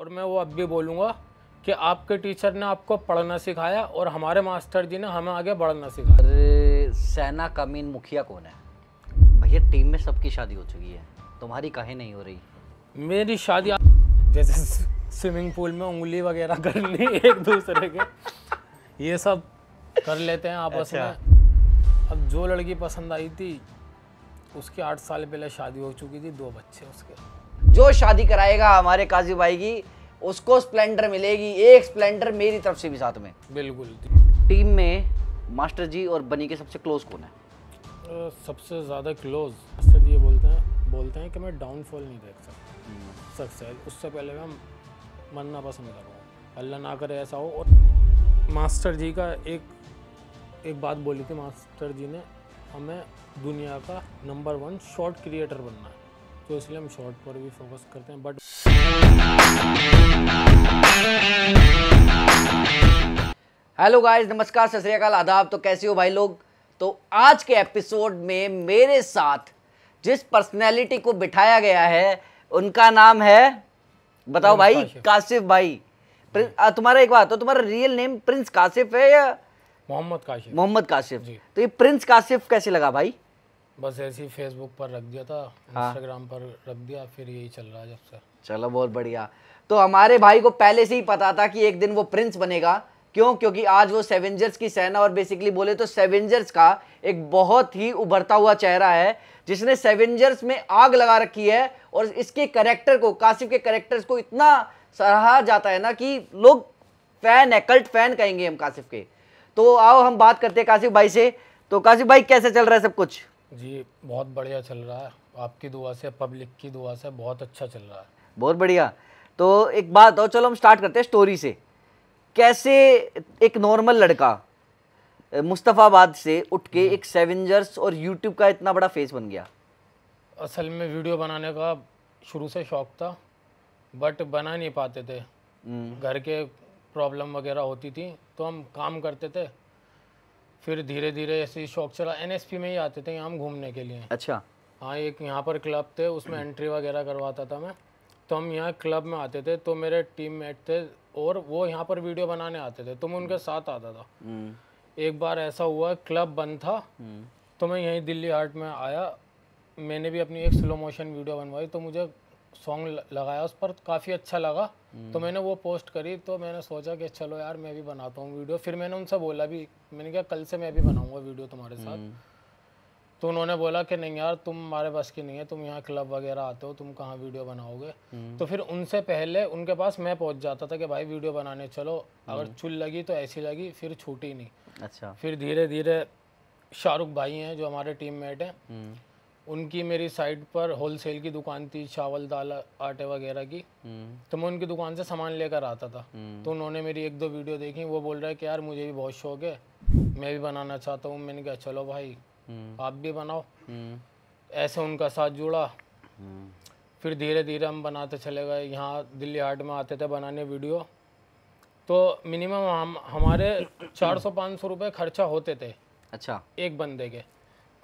और मैं वो अब भी बोलूँगा कि आपके टीचर ने आपको पढ़ना सिखाया और हमारे मास्टर जी ने हमें आगे बढ़ना सिखाया अरे सेना का मेन मुखिया कौन है भैया टीम में सबकी शादी हो चुकी है तुम्हारी कहे नहीं हो रही मेरी शादी जैसे स्विमिंग पूल में उंगली वगैरह करनी एक दूसरे के ये सब कर लेते हैं आपस अच्छा। में अब जो लड़की पसंद आई थी उसके आठ साल पहले शादी हो चुकी थी दो बच्चे उसके जो शादी कराएगा हमारे काजी भाई की उसको स्प्लेंडर मिलेगी एक स्प्लेंडर मेरी तरफ से भी साथ में बिल्कुल टीम में मास्टर जी और बनी के सबसे क्लोज कौन है सबसे ज़्यादा क्लोज मास्टर जी बोलते हैं बोलते हैं कि मैं डाउनफॉल नहीं देख सकता हम्म। सक्सेस उससे पहले मैं मरना पसंद करूँगा अल्लाह ना करे ऐसा हो और मास्टर जी का एक एक बात बोली थी मास्टर जी ने हमें दुनिया का नंबर वन शॉर्ट क्रिएटर बनना है तो इसलिए हम शॉर्ट पर भी फोकस करते हैं बट हेलो गाइस नमस्कार सत श्रीकाल आदाब तो कैसे हो भाई लोग तो आज के एपिसोड में मेरे साथ जिस पर्सनैलिटी को बिठाया गया है उनका नाम है बताओ भाई काशिफ भाई तुम्हारा एक बात तो तुम्हारा रियल नेम प्रिंस काशिफ है या मोहम्मद काशिफ मोहम्मद काशिफ तो ये प्रिंस काशिफ कैसे लगा भाई बस ऐसे ही फेसबुक पर रख दिया था इंस्टाग्राम हाँ। पर रख दिया फिर यही चल रहा है जब से चलो बहुत बढ़िया तो हमारे भाई को पहले से ही पता था कि एक दिन वो प्रिंस बनेगा क्यों क्योंकि आज वो सेवेंजर्स की सेना और बेसिकली बोले तो सेवेंजर्स का एक बहुत ही उभरता हुआ चेहरा है जिसने सेवेंजर्स में आग लगा रखी है और इसके करेक्टर को कासिफ के करेक्टर्स को इतना सराहा जाता है ना कि लोग फैन है कल्ट फैन कहेंगे हम कासिफ के तो आओ हम बात करते हैं कासिफ भाई से तो काशिफ भाई कैसे चल रहा है सब कुछ जी बहुत बढ़िया चल रहा है आपकी दुआ से पब्लिक की दुआ से बहुत अच्छा चल रहा है बहुत बढ़िया तो एक बात और चलो हम स्टार्ट करते हैं स्टोरी से कैसे एक नॉर्मल लड़का मुस्तफ़ाबाद से उठ के हम्म। एक सेवेंजर्स और यूट्यूब का इतना बड़ा फेस बन गया असल में वीडियो बनाने का शुरू से शौक था बट बना नहीं पाते थे हम्म। घर के प्रॉब्लम वगैरह होती थी तो हम काम करते थे फिर धीरे धीरे ऐसे ही शौक चला एन में ही आते थे हम घूमने के लिए अच्छा हाँ एक यहाँ पर क्लब थे उसमें एंट्री हम्म। वगैरह करवाता था मैं तो हम यहाँ क्लब में आते थे तो मेरे मेट थे और वो यहाँ पर वीडियो बनाने आते थे तो मैं उनके साथ आता था हम्म। एक बार ऐसा हुआ क्लब बंद था हम्म। तो मैं यहीं दिल्ली हार्ट में आया मैंने भी अपनी एक स्लो मोशन वीडियो बनवाई तो मुझे सॉन्ग लगाया उस पर काफ़ी अच्छा लगा तो मैंने वो पोस्ट करी तो मैंने सोचा कि चलो यार मैं भी बनाता हूँ वीडियो फिर मैंने उनसे बोला भी मैंने कहा कल से मैं भी बनाऊँगा वीडियो तुम्हारे साथ हम्म। तो उन्होंने बोला कि नहीं यार तुम हमारे बस की नहीं है तुम यहाँ क्लब वगैरह आते हो तुम कहाँ वीडियो बनाओगे हम्म। तो फिर उनसे पहले उनके पास मैं पहुँच जाता था कि भाई वीडियो बनाने चलो अगर हम्म। चुल लगी तो ऐसी लगी फिर छूटी नहीं अच्छा फिर धीरे धीरे शाहरुख भाई हैं जो हमारे टीम मेट हैं उनकी मेरी साइट पर होलसेल की दुकान थी चावल दाल आटे वगैरह की हम्म। तो मैं उनकी दुकान से सामान लेकर आता था हम्म। तो उन्होंने मेरी एक दो वीडियो देखी वो बोल रहा है कि यार मुझे भी बहुत शौक है मैं भी बनाना चाहता हूँ मैंने कहा चलो भाई हम्म। आप भी बनाओ ऐसे उनका साथ जुड़ा फिर धीरे धीरे हम बनाते चले गए यहाँ दिल्ली हाट में आते थे बनाने वीडियो तो मिनिमम हम हमारे चार सौ पाँच सौ रुपये खर्चा होते थे अच्छा एक बंदे के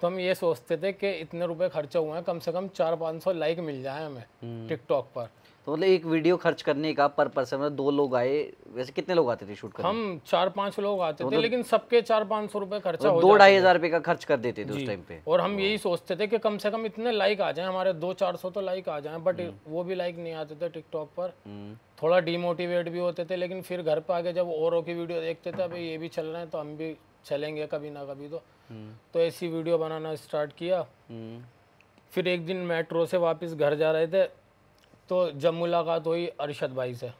तो हम ये सोचते थे कि इतने रुपए खर्चा हुए हैं कम से कम चार पाँच सौ लाइक मिल जाए हमें टिकटॉक हम्म। पर तो मतलब एक वीडियो खर्च करने का पर पर्सन मतलब दो लोग आए वैसे कितने लोग आते थे शूट करने हम चार पांच लोग आते तो थे तो लेकिन सबके चार पाँच सौ रुपए खर्चा तो दो ढाई हजार रुपए का खर्च कर देते थे उस टाइम पे और हम यही सोचते थे कि कम से कम इतने लाइक आ जाएं हमारे दो चार सौ तो लाइक आ जाएं बट हम्म। वो भी लाइक नहीं आते थे टिकटॉक पर हम्म। थोड़ा डिमोटिवेट भी होते थे लेकिन फिर घर पे आके जब औरों की वीडियो देखते थे अभी ये भी चल रहे हैं तो हम भी चलेंगे कभी ना कभी तो तो ऐसी वीडियो बनाना स्टार्ट किया हम्म। फिर एक दिन मेट्रो से वापस घर जा रहे थे तो जब मुलाकात हुई अरशद भाई से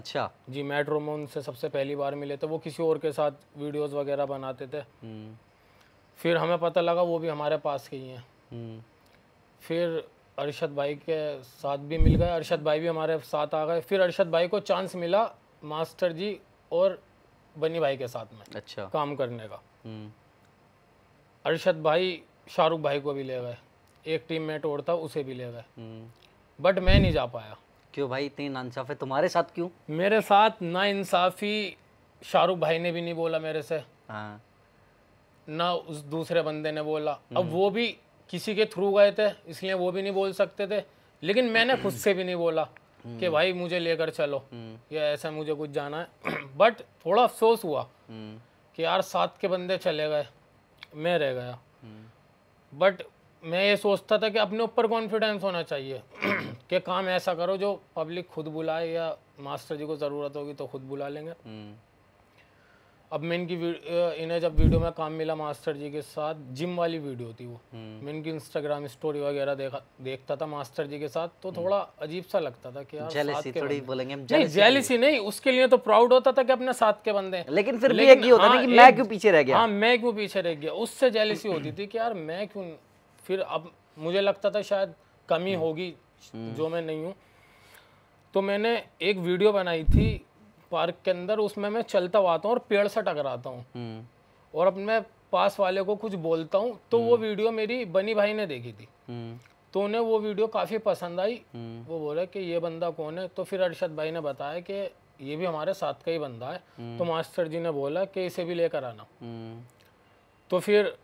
अच्छा जी मेट्रो में उनसे सबसे पहली बार मिले थे वो किसी और के साथ वीडियोस वगैरह बनाते थे हम्म। फिर हमें पता लगा वो भी हमारे पास के ही हैं हम्म। फिर अरशद भाई के साथ भी मिल गए अरशद भाई भी हमारे साथ आ गए फिर अरशद भाई को चांस मिला मास्टर जी और बनी भाई के साथ में अच्छा काम करने का अरशद भाई शाहरुख भाई को भी ले गए एक टीम में टोड़ था उसे भी ले गए बट हम्म। मैं नहीं जा पाया क्यों भाई इतनी नाइंसाफ़ी तुम्हारे साथ क्यों मेरे साथ ना इंसाफी शाहरुख भाई ने भी नहीं बोला मेरे से हाँ ना उस दूसरे बंदे ने बोला अब हम्म। वो भी किसी के थ्रू गए थे इसलिए वो भी नहीं बोल सकते थे लेकिन मैंने खुद से भी नहीं बोला हम्म। कि भाई मुझे लेकर चलो या ऐसा मुझे कुछ जाना है बट थोड़ा अफसोस हुआ कि यार साथ के बंदे चले गए मैं रह गया बट हम्म। मैं ये सोचता था कि अपने ऊपर कॉन्फिडेंस होना चाहिए कि काम ऐसा करो जो पब्लिक खुद बुलाए या मास्टर जी को ज़रूरत होगी तो खुद बुला लेंगे हम्म। अब मैं इनकी इन्हें जब वीडियो में काम मिला मास्टर जी के साथ जिम वाली वीडियो थी वो हम्म। मैं इनकी इंस्टाग्राम स्टोरी वगैरह देखा देखता था मास्टर जी के साथ तो हम्म। थोड़ा अजीब सा लगता था कि यार थोड़ी बोलेंगे हम नहीं नहीं उसके लिए तो प्राउड होता था कि अपने साथ के बंदे लेकिन फिर भी एक ही होता था हाँ, कि मैं क्यों पीछे रह गया हाँ मैं क्यों पीछे रह गया उससे जेलिसी होती थी कि यार मैं क्यों फिर अब मुझे लगता था शायद कमी हम्म। होगी जो मैं नहीं हूँ तो मैंने एक वीडियो बनाई थी पार्क के अंदर उसमें मैं चलता हुआ हूँ और पेड़ से टकराता हूँ हम्म। और अपने पास वाले को कुछ बोलता हूँ तो वो हम्म। वीडियो मेरी बनी भाई ने देखी थी हम्म। तो उन्हें वो वीडियो काफ़ी पसंद आई वो बोला कि ये बंदा कौन है तो फिर अरशद भाई ने बताया कि ये भी हमारे साथ का ही बंदा है तो मास्टर जी ने बोला कि इसे भी लेकर आना तो फिर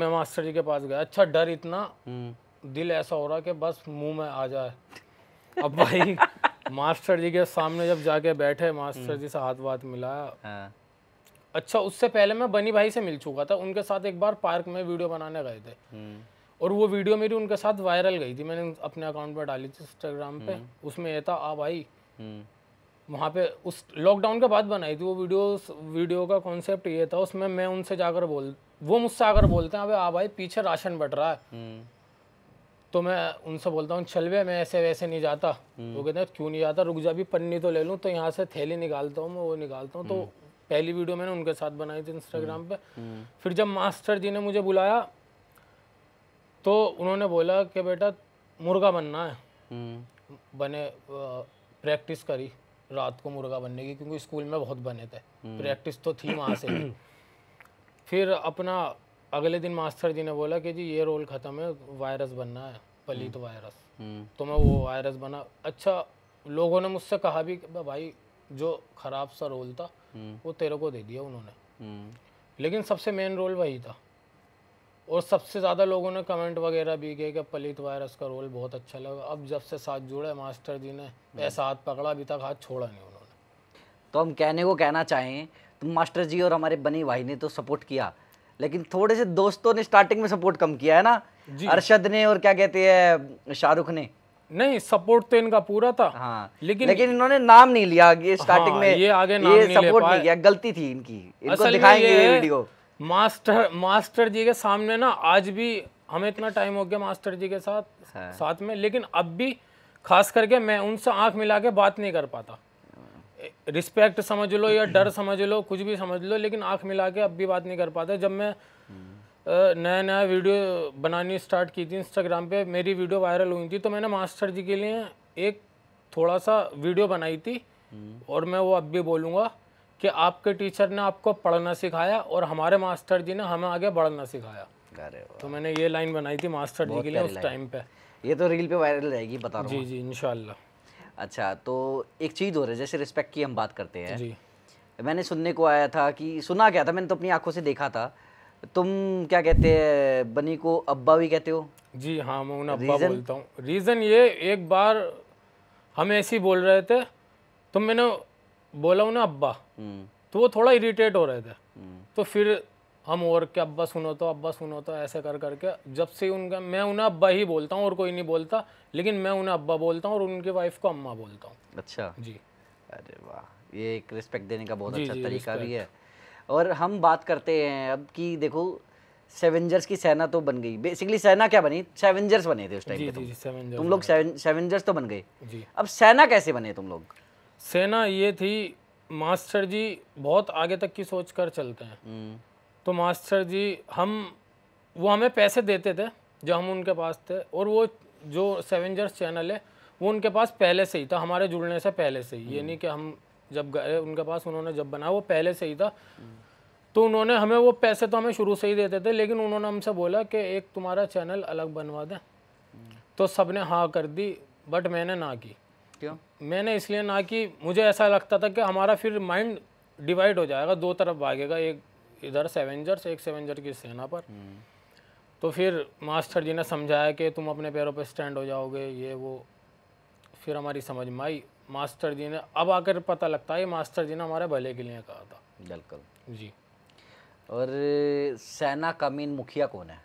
मैं मास्टर जी के पास गया अच्छा डर इतना दिल ऐसा हो रहा कि बस मुंह में आ जाए अब भाई मास्टर जी के सामने जब जाके बैठे मास्टर हम्म। जी से हाथ बात मिला हाँ। अच्छा उससे पहले मैं बनी भाई से मिल चुका था उनके साथ एक बार पार्क में वीडियो बनाने गए थे हम्म। और वो वीडियो मेरी उनके साथ वायरल गई थी मैंने अपने अकाउंट पर डाली थी इंस्टाग्राम पे हम्म। उसमें ये था आ भाई वहाँ पे उस लॉकडाउन के बाद बनाई थी वो वीडियो वीडियो का कॉन्सेप्ट ये था उसमें मैं उनसे जाकर बोल वो मुझसे आकर बोलते हैं अबे आ भाई पीछे राशन बट रहा है तो मैं उनसे बोलता हूँ चल मैं ऐसे वैसे नहीं जाता हम्म। वो कहते हैं क्यों नहीं जाता रुक जा भी पन्नी तो ले लूँ तो यहाँ से थैली निकालता हूँ मैं वो निकालता हूँ तो हम्म। पहली वीडियो मैंने उनके साथ बनाई थी इंस्टाग्राम हम्म। पे फिर जब मास्टर जी ने मुझे बुलाया तो उन्होंने बोला कि बेटा मुर्गा बनना है बने प्रैक्टिस करी रात को मुर्गा बनने की क्योंकि स्कूल में बहुत बने थे प्रैक्टिस तो थी वहाँ से फिर अपना अगले दिन मास्टर जी ने बोला कि जी ये रोल ख़त्म है वायरस बनना है पलित हम्म। वायरस हम्म। तो मैं वो वायरस बना अच्छा लोगों ने मुझसे कहा भी कि भाई जो ख़राब सा रोल था हम्म। वो तेरे को दे दिया उन्होंने लेकिन सबसे मेन रोल वही था और सबसे ज़्यादा लोगों ने कमेंट वगैरह भी किए कि पलित वायरस का रोल बहुत अच्छा लगा अब जब से साथ जुड़े मास्टर जी ने ऐसा हाथ पकड़ा अभी तक हाथ छोड़ा नहीं उन्होंने तो हम कहने को कहना चाहें तो मास्टर जी और हमारे बनी भाई ने तो सपोर्ट किया लेकिन थोड़े से दोस्तों ने स्टार्टिंग में सपोर्ट कम किया है ना अरशद ने और क्या कहते हैं शाहरुख ने नहीं सपोर्ट तो इनका पूरा था हाँ लेकिन लेकिन इन्होंने नाम नहीं लिया ये स्टार्टिंग हाँ, में ये आगे नाम ये नहीं सपोर्ट नहीं किया गलती थी इनकी इनको दिखाएंगे ये वीडियो मास्टर मास्टर जी के सामने ना आज भी हमें इतना टाइम हो गया मास्टर जी के साथ हाँ। साथ में लेकिन अब भी खास करके मैं उनसे आंख मिला के बात नहीं कर पाता रिस्पेक्ट समझ लो या डर समझ लो कुछ भी समझ लो लेकिन आंख मिला के अब भी बात नहीं कर पाते जब मैं नया नया वीडियो बनानी स्टार्ट की थी इंस्टाग्राम पे मेरी वीडियो वायरल हुई थी तो मैंने मास्टर जी के लिए एक थोड़ा सा वीडियो बनाई थी और मैं वो अब भी बोलूँगा कि आपके टीचर ने आपको पढ़ना सिखाया और हमारे मास्टर जी ने हमें आगे बढ़ना सिखाया तो मैंने ये लाइन बनाई थी मास्टर जी के लिए उस टाइम पे ये तो रील पे वायरल रहेगी बता जी जी इनशाला अच्छा तो एक चीज़ हो रही है जैसे रिस्पेक्ट की हम बात करते हैं जी मैंने सुनने को आया था कि सुना क्या था मैंने तो अपनी आंखों से देखा था तुम क्या कहते हैं बनी को अब्बा भी कहते हो जी हाँ मैं उन्हें अब्बा बोलता हूँ रीज़न ये एक बार हम ऐसे ही बोल रहे थे तो मैंने बोला उन्हें अब्बा हम्म। तो वो थोड़ा इरीटेट हो रहे थे हम्म। तो फिर हम और के अब्बा सुनो तो अब्बा सुनो तो ऐसे कर करके जब से उनका मैं उन्हें अब्बा ही बोलता हूँ और कोई नहीं बोलता लेकिन मैं उन्हें अब्बा बोलता हूँ और उनकी वाइफ को अम्मा बोलता हूँ अच्छा जी अरे वाह ये एक रिस्पेक्ट देने का बहुत जी, अच्छा जी, तरीका भी है और हम बात करते हैं अब कि देखो सेवेंजर्स की सेना तो बन गई बेसिकली सेना क्या बनी सेवेंजर्स बने थे उस टाइम पे तुम तुम लोग सेवेंजर्स तो बन गए अब सेना कैसे बने तुम लोग सेना ये थी मास्टर जी बहुत आगे तक की सोच कर चलते हैं हम्म। तो मास्टर जी हम वो हमें पैसे देते थे जो हम उनके पास थे और वो जो सेवेंजर्स चैनल है वो उनके पास पहले से ही था हमारे जुड़ने से पहले से ही यानी कि हम जब गए उनके पास उन्होंने जब बनाया वो पहले से ही था तो उन्होंने हमें वो पैसे तो हमें शुरू से ही देते थे लेकिन उन्होंने हमसे बोला कि एक तुम्हारा चैनल अलग बनवा दें तो सब ने हाँ कर दी बट मैंने ना की क्यों मैंने इसलिए ना कि मुझे ऐसा लगता था कि हमारा फिर माइंड डिवाइड हो जाएगा दो तरफ भागेगा एक इधर सेवेंजर्स एक सेवेंजर की सेना पर हम्म। तो फिर मास्टर जी ने समझाया कि तुम अपने पैरों पर पे स्टैंड हो जाओगे ये वो फिर हमारी समझ में आई मास्टर जी ने अब आकर पता लगता है मास्टर जी ने हमारे भले के लिए कहा था बिल्कुल जी और सेना का मेन मुखिया कौन है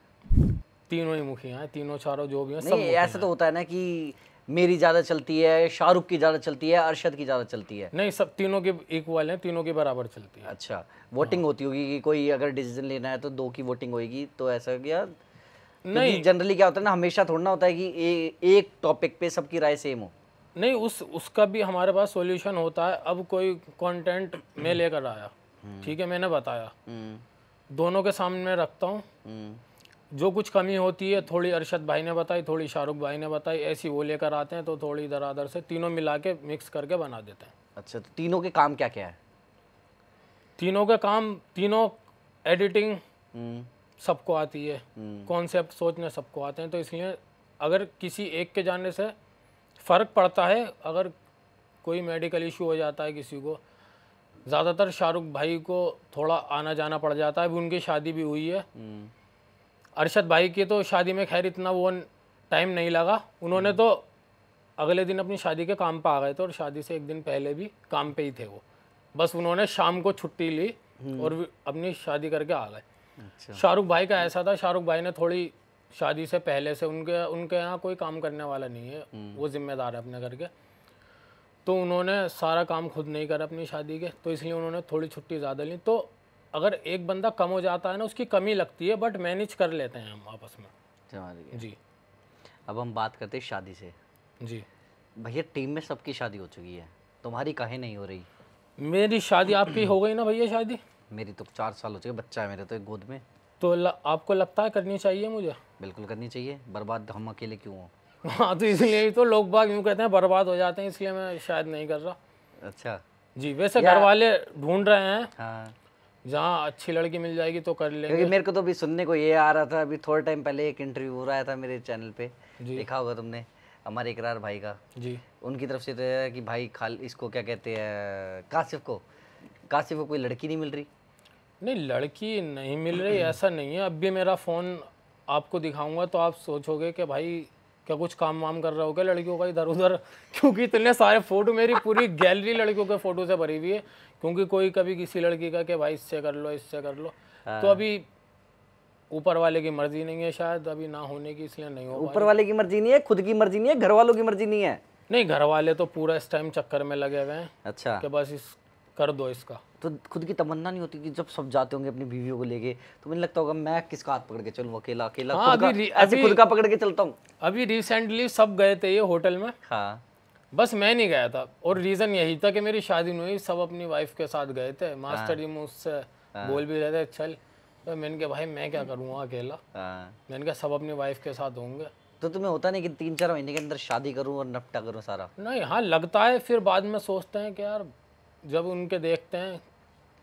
तीनों ही मुखिया हैं तीनों चारों जो भी हैं ऐसा तो होता है ना कि मेरी ज़्यादा चलती है शाहरुख की ज़्यादा चलती है अरशद की ज़्यादा चलती है नहीं सब तीनों के इक्वल हैं तीनों के बराबर चलती है अच्छा वोटिंग हाँ। होती होगी कि कोई अगर डिसीजन लेना है तो दो की वोटिंग होगी तो ऐसा क्या नहीं जनरली क्या होता है ना हमेशा थोड़ा ना होता है कि ए, एक टॉपिक पे सबकी राय सेम हो नहीं उस उसका भी हमारे पास सॉल्यूशन होता है अब कोई कंटेंट मैं लेकर आया हम्म। ठीक है मैंने बताया हम्म। दोनों के सामने रखता हूँ हम्म। जो कुछ कमी होती है थोड़ी अरशद भाई ने बताई थोड़ी शाहरुख भाई ने बताई ऐसी वो लेकर आते हैं तो थोड़ी इधर आधर से तीनों मिला के मिक्स करके बना देते हैं अच्छा तो तीनों के काम क्या क्या है तीनों के काम तीनों एडिटिंग हम्म। सबको आती है कॉन्सेप्ट हम्म। सोचने सबको आते हैं तो इसलिए अगर किसी एक के जाने से फ़र्क पड़ता है अगर कोई मेडिकल इशू हो जाता है किसी को ज़्यादातर शाहरुख भाई को थोड़ा आना जाना पड़ जाता है अभी उनकी शादी भी हुई है हम्म। अरशद भाई की तो शादी में खैर इतना वो टाइम नहीं लगा उन्होंने हम्म। तो अगले दिन अपनी शादी के काम पर आ गए थे और शादी से एक दिन पहले भी काम पे ही थे वो बस उन्होंने शाम को छुट्टी ली हम्म। और अपनी शादी करके आ गए अच्छा। शाहरुख भाई का ऐसा था शाहरुख भाई ने थोड़ी शादी से पहले से उनके उनके यहाँ कोई काम करने वाला नहीं है हम्म। वो जिम्मेदार है अपने घर के तो उन्होंने सारा काम खुद नहीं करा अपनी शादी के तो इसलिए उन्होंने थोड़ी छुट्टी ज़्यादा ली तो अगर एक बंदा कम हो जाता है ना उसकी कमी लगती है बट मैनेज कर लेते हैं हम आपस में जी अब हम बात करते हैं शादी से जी भैया टीम में सबकी शादी हो चुकी है तुम्हारी कहे नहीं हो रही मेरी शादी आपकी हो गई ना भैया शादी मेरी तो चार साल हो चुके बच्चा है मेरे तो एक गोद में तो ल, आपको लगता है करनी चाहिए मुझे बिल्कुल करनी चाहिए बर्बाद हम अकेले क्यों हो हाँ तो इसलिए तो लोग बाग यूँ कहते हैं बर्बाद हो जाते हैं इसलिए मैं शायद नहीं कर रहा अच्छा जी वैसे घर वाले ढूंढ रहे हैं हाँ। जहाँ अच्छी लड़की मिल जाएगी तो कर लेंगे क्योंकि मेरे को तो अभी सुनने को ये आ रहा था अभी थोड़े टाइम पहले एक इंटरव्यू हो रहा था मेरे चैनल पे देखा होगा तुमने हमारे इकरार भाई का जी उनकी तरफ से तो है कि भाई खाल इसको क्या कहते हैं कासिफ को काशिफ को कोई लड़की नहीं मिल रही नहीं लड़की नहीं मिल रही ऐसा नहीं है अब भी मेरा फ़ोन आपको दिखाऊंगा तो आप सोचोगे कि भाई क्या कुछ काम वाम कर रहा हो क्या लड़कियों का इधर उधर क्योंकि इतने सारे फ़ोटो मेरी पूरी गैलरी लड़कियों के फ़ोटो से भरी हुई है क्योंकि कोई कभी किसी लड़की का कि भाई इससे कर लो इससे कर लो हाँ। तो अभी ऊपर वाले की मर्जी नहीं है शायद अभी ना होने की इसलिए नहीं हो ऊपर वाले की मर्जी नहीं है खुद की मर्जी नहीं है घर वालों की मर्जी नहीं है नहीं घर वाले तो पूरा इस टाइम चक्कर में लगे हुए हैं अच्छा कि बस इस कर दो इसका तो खुद की तमन्ना नहीं होती कि जब सब जाते होंगे अपनी बीवियों को लेके तो मुझे लगता होगा मैं किसका हाथ पकड़ के चलूँ अकेला अकेला हाँ, खुद का, अभी, ऐसे खुद का पकड़ के चलता हूँ अभी रिसेंटली सब गए थे ये होटल में हाँ बस मैं नहीं गया था और रीज़न यही था कि मेरी शादी नहीं हुई सब अपनी वाइफ के साथ गए थे मास्टर हाँ। जी मुझसे हाँ। बोल भी रहे थे चल तो मैंने कहा भाई मैं क्या करूँगा अकेला हाँ। मैंने कहा सब अपनी वाइफ के साथ होंगे तो तुम्हें होता नहीं कि तीन चार महीने के अंदर शादी करूँ और नपटा करूँ सारा नहीं हाँ लगता है फिर बाद में सोचते हैं कि यार जब उनके देखते हैं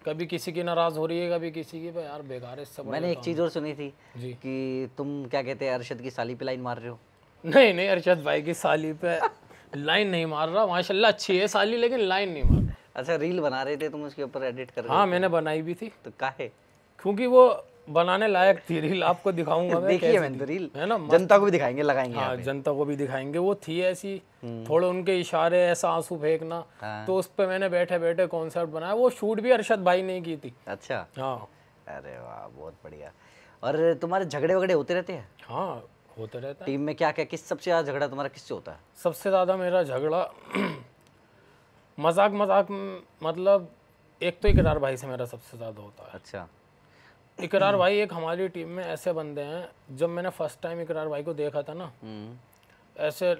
कभी किसी की नाराज हो रही है कभी किसी की तो यार बेकार है सब मैंने एक चीज़ और सुनी थी जी कि तुम क्या कहते हैं अरशद की साली पिलाइन मार रहे हो नहीं नहीं अरशद भाई की साली पे लाइन नहीं मार रहा माशाल्लाह अच्छी है साली लेकिन लाइन नहीं मार रहा अच्छा रील बना रहे थे तुम उसके ऊपर एडिट कर हाँ मैंने बनाई भी थी तो काहे क्योंकि वो बनाने लायक थी रील आपको दिखाऊंगा देखिए मैं रील तो है ना जनता को भी दिखाएंगे लगाएंगे हाँ जनता को भी दिखाएंगे वो थी ऐसी हम्म। थोड़े उनके इशारे ऐसा आंसू फेंकना हाँ। तो उस पर मैंने बैठे बैठे कॉन्सर्ट बनाया वो शूट भी अरशद भाई ने की थी अच्छा हाँ अरे वाह बहुत बढ़िया और तुम्हारे झगड़े वगड़े होते रहते हैं हाँ होता रहता है टीम में क्या क्या किस सबसे ज़्यादा झगड़ा तुम्हारा किससे होता है सबसे ज़्यादा मेरा झगड़ा मजाक मजाक मतलब एक तो इकरार भाई से मेरा सबसे ज़्यादा होता है अच्छा इकरार भाई एक हमारी टीम में ऐसे बंदे हैं जब मैंने फर्स्ट टाइम इकरार भाई को देखा था ना हम्म। ऐसे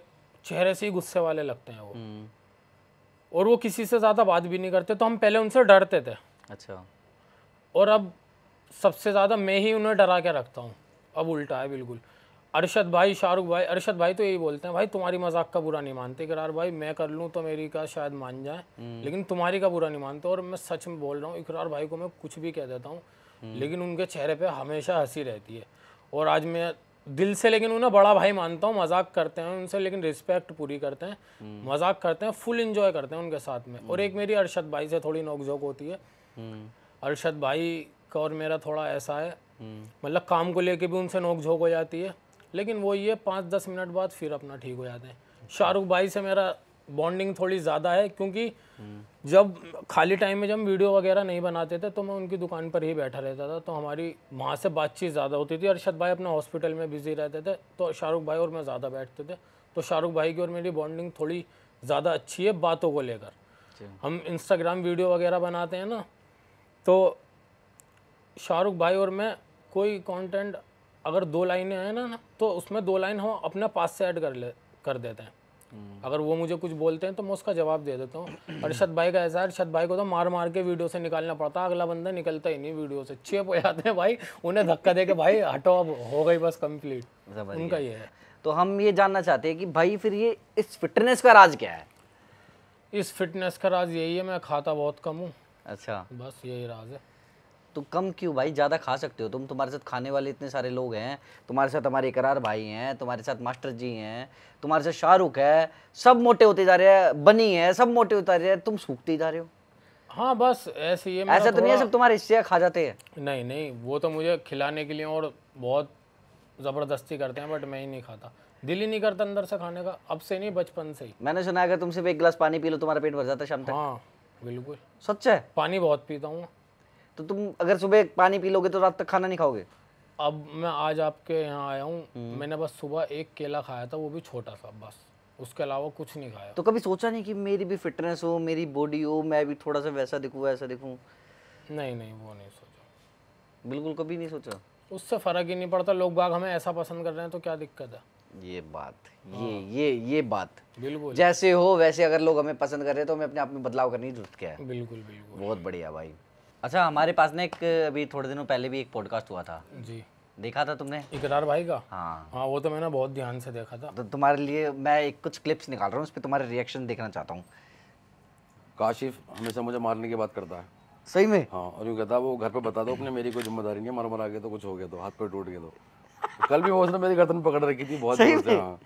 चेहरे से ही गुस्से वाले लगते हैं वो हम्म। और वो किसी से ज़्यादा बात भी नहीं करते तो हम पहले उनसे डरते थे अच्छा और अब सबसे ज़्यादा मैं ही उन्हें डरा के रखता हूँ अब उल्टा है बिल्कुल अरशद भाई शाहरुख भाई अरशद भाई तो यही बोलते हैं भाई तुम्हारी मजाक का बुरा नहीं मानते इकरार भाई मैं कर लूँ तो मेरी का शायद मान जाए हम्म। लेकिन तुम्हारी का बुरा नहीं मानते और मैं सच में बोल रहा हूँ इकरार भाई को मैं कुछ भी कह देता हूँ हम्म। लेकिन उनके चेहरे पर हमेशा हंसी रहती है और आज मैं दिल से लेकिन उन्हें बड़ा भाई मानता हूँ मजाक करते हैं उनसे लेकिन रिस्पेक्ट पूरी करते हैं हम्म। मजाक करते हैं फुल इंजॉय करते हैं उनके साथ में और एक मेरी अरशद भाई से थोड़ी नोकझोंक होती है अरशद भाई का और मेरा थोड़ा ऐसा है मतलब काम को लेके भी उनसे नोकझोंक हो जाती है लेकिन वो ये पाँच दस मिनट बाद फिर अपना ठीक हो जाते हैं शाहरुख भाई से मेरा बॉन्डिंग थोड़ी ज़्यादा है क्योंकि जब खाली टाइम में जब वीडियो वगैरह नहीं बनाते थे तो मैं उनकी दुकान पर ही बैठा रहता था तो हमारी वहाँ से बातचीत ज़्यादा होती थी अरशद भाई अपने हॉस्पिटल में बिजी रहते थे तो शाहरुख भाई और मैं ज़्यादा बैठते थे तो शाहरुख भाई की और मेरी बॉन्डिंग थोड़ी ज़्यादा अच्छी है बातों को लेकर हम इंस्टाग्राम वीडियो वगैरह बनाते हैं ना तो शाहरुख भाई और मैं कोई कॉन्टेंट अगर दो लाइनें हैं ना तो उसमें दो लाइन हम अपने पास से ऐड कर ले कर देते हैं हम्म। अगर वो मुझे कुछ बोलते हैं तो मैं उसका जवाब दे देता हूँ अरशद भाई का ऐसा है अरशद भाई को तो मार मार के वीडियो से निकालना पड़ता है अगला बंदा निकलता ही नहीं वीडियो से छिप हो जाते हैं भाई उन्हें धक्का दे के भाई हटो अब हो गई बस कम्प्लीट उनका ये है तो हम ये जानना चाहते हैं कि भाई फिर ये इस फिटनेस का राज क्या है इस फिटनेस का राज यही है मैं खाता बहुत कम हूँ अच्छा बस यही राज है तो कम क्यों भाई ज़्यादा खा सकते हो तुम तुम्हारे साथ खाने वाले इतने सारे लोग हैं तुम्हारे साथ हमारे करार भाई हैं तुम्हारे साथ मास्टर जी हैं तुम्हारे साथ शाहरुख है सब मोटे होते जा रहे हैं बनी है सब मोटे होते जा रहे हैं तुम सूखते जा रहे हो हाँ बस ऐसे ही ऐसा तो नहीं है सब तुम्हारे हिस्से खा जाते हैं नहीं नहीं वो तो मुझे खिलाने के लिए और बहुत ज़बरदस्ती करते हैं बट मैं ही नहीं खाता दिल ही नहीं करता अंदर से खाने का अब से नहीं बचपन से ही मैंने सुना अगर तुम सिर्फ एक गिलास पानी पी लो तुम्हारा पेट भर जाता है शाम तक हाँ बिल्कुल सच है पानी बहुत पीता हूँ तो तुम अगर सुबह पानी पी लोगे तो रात तक खाना नहीं खाओगे अब मैं आज आपके यहाँ आया हूँ हम्म। मैंने बस सुबह एक केला खाया था वो भी छोटा सा बस उसके अलावा कुछ नहीं खाया तो कभी सोचा नहीं कि मेरी भी फिटनेस हो मेरी बॉडी हो मैं भी थोड़ा सा वैसा दिखूँ वैसा दिखूँ नहीं नहीं वो नहीं सोचा बिल्कुल कभी नहीं सोचा उससे फ़र्क ही नहीं पड़ता लोग बाग हमें ऐसा पसंद कर रहे हैं तो क्या दिक्कत है ये बात ये हाँ। ये ये बात बिल्कुल जैसे हो वैसे अगर लोग हमें पसंद कर रहे हैं तो हमें अपने आप में बदलाव करने की जरूरत क्या है बिल्कुल बिल्कुल बहुत बढ़िया भाई अच्छा हमारे पास ना एक अभी थोड़े दिनों पहले भी एक पॉडकास्ट हुआ था जी देखा था तुमने इकरार भाई का हाँ हाँ वो तो मैंने बहुत ध्यान से देखा था तो तुम्हारे लिए मैं एक कुछ क्लिप्स निकाल रहा हूँ उस पर तुम्हारे रिएक्शन देखना चाहता हूँ काशिफ हमेशा मुझे मारने की बात करता है सही में हाँ और यूँ कहता वो घर पे बता दो अपने मेरी कोई जिम्मेदारी नहीं है मार मरा गया तो कुछ हो गया तो हाथ पे टूट गया तो कल भी वो उसने मेरी गर्दन पकड़ रखी थी बहुत सही में? हाँ।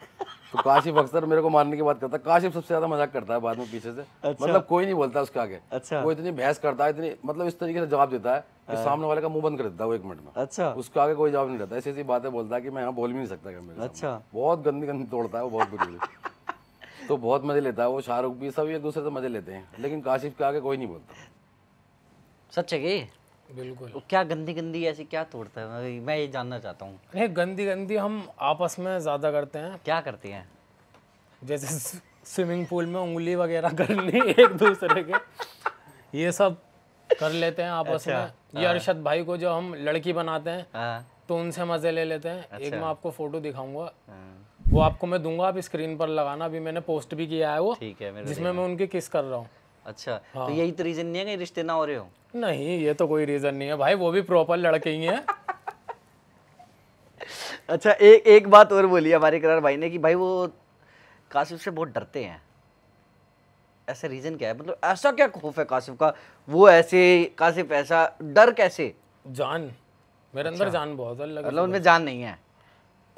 तो काशिफ अक्सर मेरे को मारने की बात करता है काशिफ सबसे ज्यादा मजाक करता है बाद में पीछे से अच्छा। मतलब कोई नहीं बोलता उसके आगे अच्छा। वो इतनी बहस करता है इतनी मतलब इस तरीके से जवाब देता है कि हाँ। सामने वाले का मुंह बंद कर देता है वो एक मिनट में अच्छा उसके आगे कोई जवाब नहीं देता ऐसी ऐसी बातें बोलता है कि मैं यहाँ बोल भी नहीं सकता मेरे अच्छा बहुत गंदी गंदी तोड़ता है वो बहुत बुरी तो बहुत मजे लेता है वो शाहरुख भी सब एक दूसरे से मजे लेते हैं लेकिन काशिफ के आगे कोई नहीं बोलता सच है बिल्कुल तो क्या गंदी गंदी ऐसी क्या तोड़ते हैं मैं ये जानना चाहता हूँ नहीं गंदी गंदी हम आपस में ज़्यादा करते हैं क्या करती हैं जैसे स्विमिंग पूल में उंगली वगैरह करनी एक दूसरे के ये सब कर लेते हैं आपस अच्छा, में हाँ। ये अरशद भाई को जो हम लड़की बनाते हैं हाँ। तो उनसे मज़े ले लेते हैं अच्छा, एक मैं आपको फ़ोटो दिखाऊंगा हाँ। वो आपको मैं दूंगा आप स्क्रीन पर लगाना अभी मैंने पोस्ट भी किया है वो ठीक है जिसमें मैं उनकी किस कर रहा हूँ अच्छा तो हाँ। तो यही तो रीजन नहीं है रिश्ते ना हो रहे हो नहीं ये तो कोई रीजन नहीं है भाई वो भी प्रॉपर लड़के ही है अच्छा एक एक बात और बोली हमारे करार भाई ने कि भाई वो कासिफ से बहुत डरते हैं ऐसा रीजन क्या है मतलब ऐसा क्या खौफ है कासिफ का वो ऐसे कासिफ ऐसा डर कैसे जान मेरे अच्छा। अंदर जान बहुत है मतलब तो उनमें जान नहीं है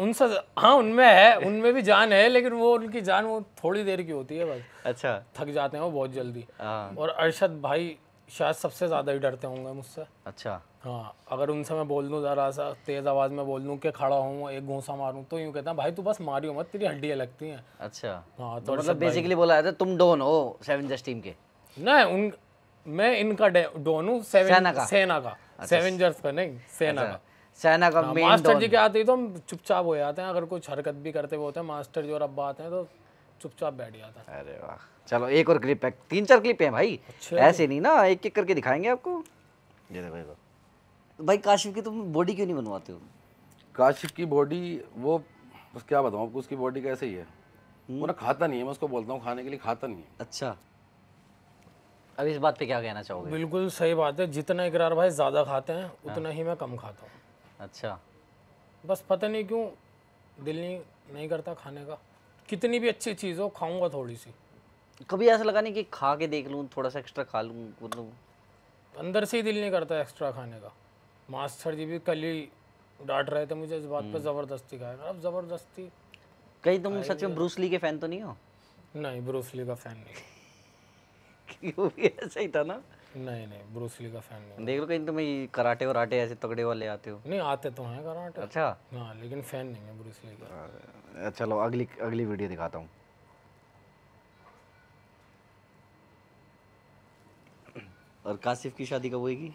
उनसे हाँ उनमें है उनमें भी जान है लेकिन वो उनकी जान वो थोड़ी देर की होती है बस अच्छा थक जाते हैं वो बहुत जल्दी हाँ। और अरशद भाई शायद सबसे ज़्यादा ही डरते होंगे मुझसे अच्छा हाँ अगर उनसे मैं बोल दूँ ज़रा सा तेज़ आवाज़ में बोल दूँ कि खड़ा हूँ एक घूसा मारूँ तो यूँ कहता हैं भाई तू बस मारियो मत तेरी हड्डियाँ लगती हैं अच्छा हाँ तो, तो मतलब बेसिकली बोला था तुम डोन हो सेवन जस्ट टीम के न उन मैं इनका डोन हूँ सेवन सेना का सेवन जर्स अच्छा। का नहीं सेना अच्छा। का सेना का मेन हाँ, मास्टर जी के आते ही तो हम चुपचाप हो जाते हैं अगर कुछ हरकत भी करते हुए होते हैं मास्टर जी और अब बात है तो चुपचाप बैठ जाता है अरे वाह चलो एक और क्लिप है तीन चार क्लिप है भाई अच्छा। ऐसे नहीं ना एक एक करके दिखाएंगे आपको ये देखो भाई, भाई काशिफ की तुम बॉडी क्यों नहीं बनवाते हो काशिफ की बॉडी वो बस क्या बताऊँ आपको उसकी बॉडी कैसे ही है हम्म। वो ना खाता नहीं है मैं उसको बोलता हूँ खाने के लिए खाता नहीं है अच्छा अब इस बात पे क्या कहना चाहोगे बिल्कुल सही बात है जितना इकरार भाई ज़्यादा खाते हैं हाँ। उतना ही मैं कम खाता हूँ अच्छा बस पता नहीं क्यों दिल नहीं नहीं करता खाने का कितनी भी अच्छी चीज़ हो खाऊंगा थोड़ी सी कभी ऐसा लगा नहीं कि खा के देख लूँ थोड़ा सा एक्स्ट्रा खा लूँ मतलब तो- अंदर से ही दिल नहीं करता एक्स्ट्रा खाने का मास्टर जी भी कल ही डांट रहे थे मुझे इस बात पर हम्म। ज़बरदस्ती खाया अब ज़बरदस्ती कहीं तुम सच में ब्रूसली के फ़ैन तो नहीं हो नहीं ब्रूसली का फ़ैन नहीं क्यों भी ऐसा ही था ना नहीं नहीं ब्रूस ली का फैन नहीं देख लो कहीं तुम ये कराटे वराटे ऐसे तगड़े वाले आते हो नहीं आते तो हैं कराटे अच्छा हाँ लेकिन फैन नहीं है ब्रूस ली का चलो अच्छा, अगली अगली वीडियो दिखाता हूँ और काशिफ की शादी कब होगी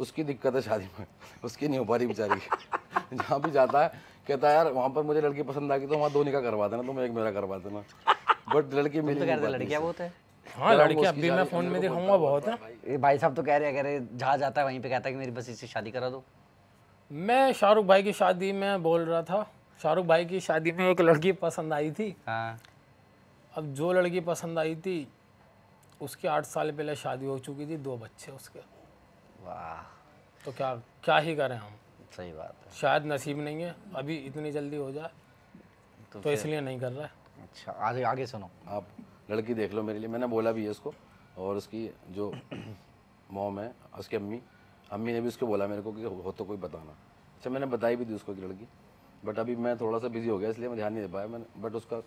उसकी दिक्कत है शादी में उसकी नहीं हो पा रही बेचारी जहाँ भी जाता है कहता है यार वहाँ पर मुझे लड़की पसंद आ गई तो वहाँ दो निका करवा देना तुम एक मेरा करवा देना बट लड़की तो मिल तो लड़कियाँ बहुत है हाँ लड़के अब भी मैं फोन में दिखाऊंगा बहुत है ये भाई साहब तो कह रहे कह रहे जहाँ जाता है वहीं पे कहता है कि मेरी बस इससे शादी करा दो मैं शाहरुख भाई की शादी में बोल रहा था शाहरुख भाई की शादी में एक लड़की पसंद आई थी हाँ। अब जो लड़की पसंद आई थी उसके आठ साल पहले शादी हो चुकी थी दो बच्चे उसके वाह तो क्या क्या ही करें हम सही बात है शायद नसीब नहीं है अभी इतनी जल्दी हो जाए तो, तो इसलिए नहीं कर रहा है अच्छा आगे आगे सुनो आप लड़की देख लो मेरे लिए मैंने बोला भी है उसको और उसकी जो मोम है उसकी अम्मी अम्मी ने भी उसको बोला मेरे को कि हो तो कोई बताना अच्छा मैंने बताई भी दी उसको कि लड़की बट अभी मैं थोड़ा सा बिजी हो गया इसलिए मैं ध्यान नहीं दे पाया मैंने बट उसका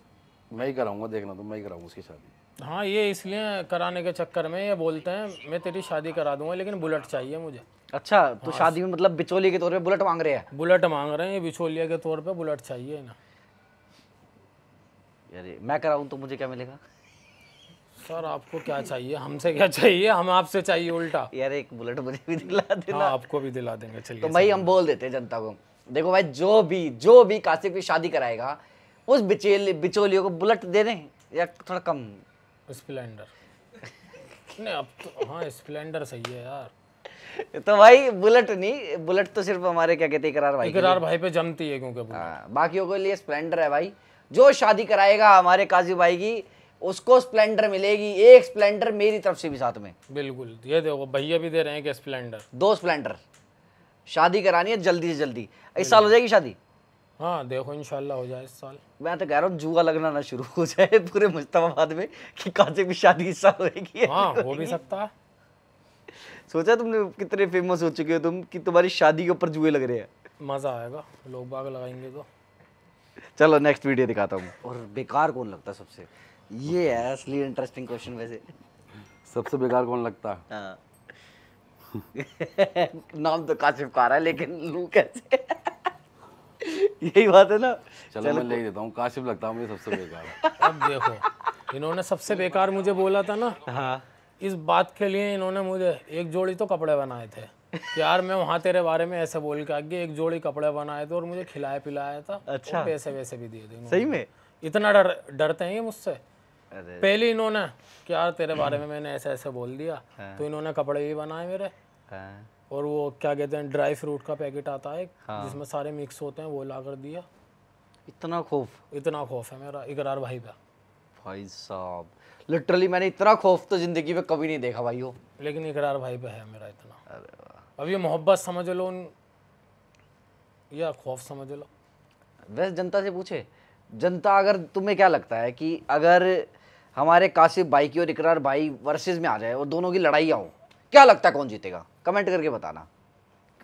मैं ही कराऊंगा देखना तो मैं ही कराऊंगा उसकी शादी हाँ ये इसलिए कराने के चक्कर में ये बोलते हैं मैं तेरी शादी करा दूंगा लेकिन बुलेट चाहिए मुझे अच्छा तो हाँ। शादी में मतलब बिचौली के तौर पे बुलेट मांग रहे हैं बुलेट मांग रहे हैं ये बिचौलिया के तौर पे बुलेट चाहिए ना यार मैं कराऊँ तो मुझे क्या मिलेगा सर आपको क्या चाहिए हमसे क्या चाहिए हम आपसे चाहिए उल्टा यार एक बुलेट मुझे भी दिला हाँ, देना हाँ, आपको भी दिला देंगे चलिए तो भाई हम बोल देते हैं जनता को देखो भाई जो भी जो भी कासिफ की शादी कराएगा उस बिचेल बिचौलियों को बुलेट दे दें या थोड़ा कम स्प्लेंडर नहीं अब तो हाँ स्प्लेंडर सही है यार तो भाई बुलेट नहीं बुलेट तो सिर्फ हमारे क्या कहते हैं इकरार भाई इकरार भाई पे जमती है क्योंकि हाँ, बाकियों के लिए स्प्लेंडर है भाई जो शादी कराएगा हमारे काजी भाई की उसको स्प्लेंडर मिलेगी एक स्प्लेंडर मेरी तरफ से भी साथ में बिल्कुल ये देखो भैया भी दे रहे हैं कि स्प्लेंडर दो स्प्लेंडर शादी करानी है जल्दी से जल्दी इस साल हो जाएगी शादी हाँ देखो इंशाल्लाह हो जाए इस साल मैं तो कह रहा हूँ जुआ लगना ना शुरू हो जाए पूरे मुस्तफाबाद में कि काजे भी शादी इस साल होगी हाँ हो भी सकता है सोचा तुमने कितने फेमस हो चुके हो तुम कि तुम्हारी शादी के ऊपर जुए लग रहे हैं मज़ा आएगा लोग बाग लगाएंगे तो चलो नेक्स्ट वीडियो दिखाता हूँ और बेकार कौन लगता सबसे ये है असली इंटरेस्टिंग क्वेश्चन वैसे सबसे बेकार कौन लगता है हाँ। नाम तो काशिफ का रहा है लेकिन लू कैसे यही बात है ना चलो, चलो मैं ले देता हूँ काशिफ लगता है मुझे सबसे बेकार अब देखो इन्होंने सबसे बेकार मुझे बोला था ना हाँ इस बात के लिए इन्होंने मुझे एक जोड़ी तो कपड़े बनाए थे यार मैं वहाँ तेरे बारे में ऐसे बोल के आगे एक जोड़ी कपड़े बनाए थे और मुझे खिलाया पिलाया था अच्छा पैसे वैसे भी दिए थे सही में इतना डर डरते हैं ये मुझसे पहले इन्होंने क्या तेरे बारे में हम्म। मैंने ऐसे ऐसे बोल दिया हाँ। तो इन्होंने कपड़े भी बनाए मेरे हाँ। और वो क्या कहते हैं ड्राई फ्रूट का पैकेट आता है हाँ। जिसमें सारे मिक्स होते हैं वो ला कर दिया इतना खौफ इतना खौफ है मेरा इकरार भाई का भाई साहब लिटरली मैंने इतना खौफ तो जिंदगी में कभी नहीं देखा भाई हो लेकिन इकरार भाई पे है मेरा इतना अब ये मोहब्बत समझ लो उन या खौफ समझ लो वैसे जनता से पूछे जनता अगर तुम्हें क्या लगता है कि अगर हमारे काशिफ भाई की और इकरार भाई वर्सेस में आ जाए और दोनों की लड़ाई हो क्या लगता है कौन जीतेगा कमेंट करके बताना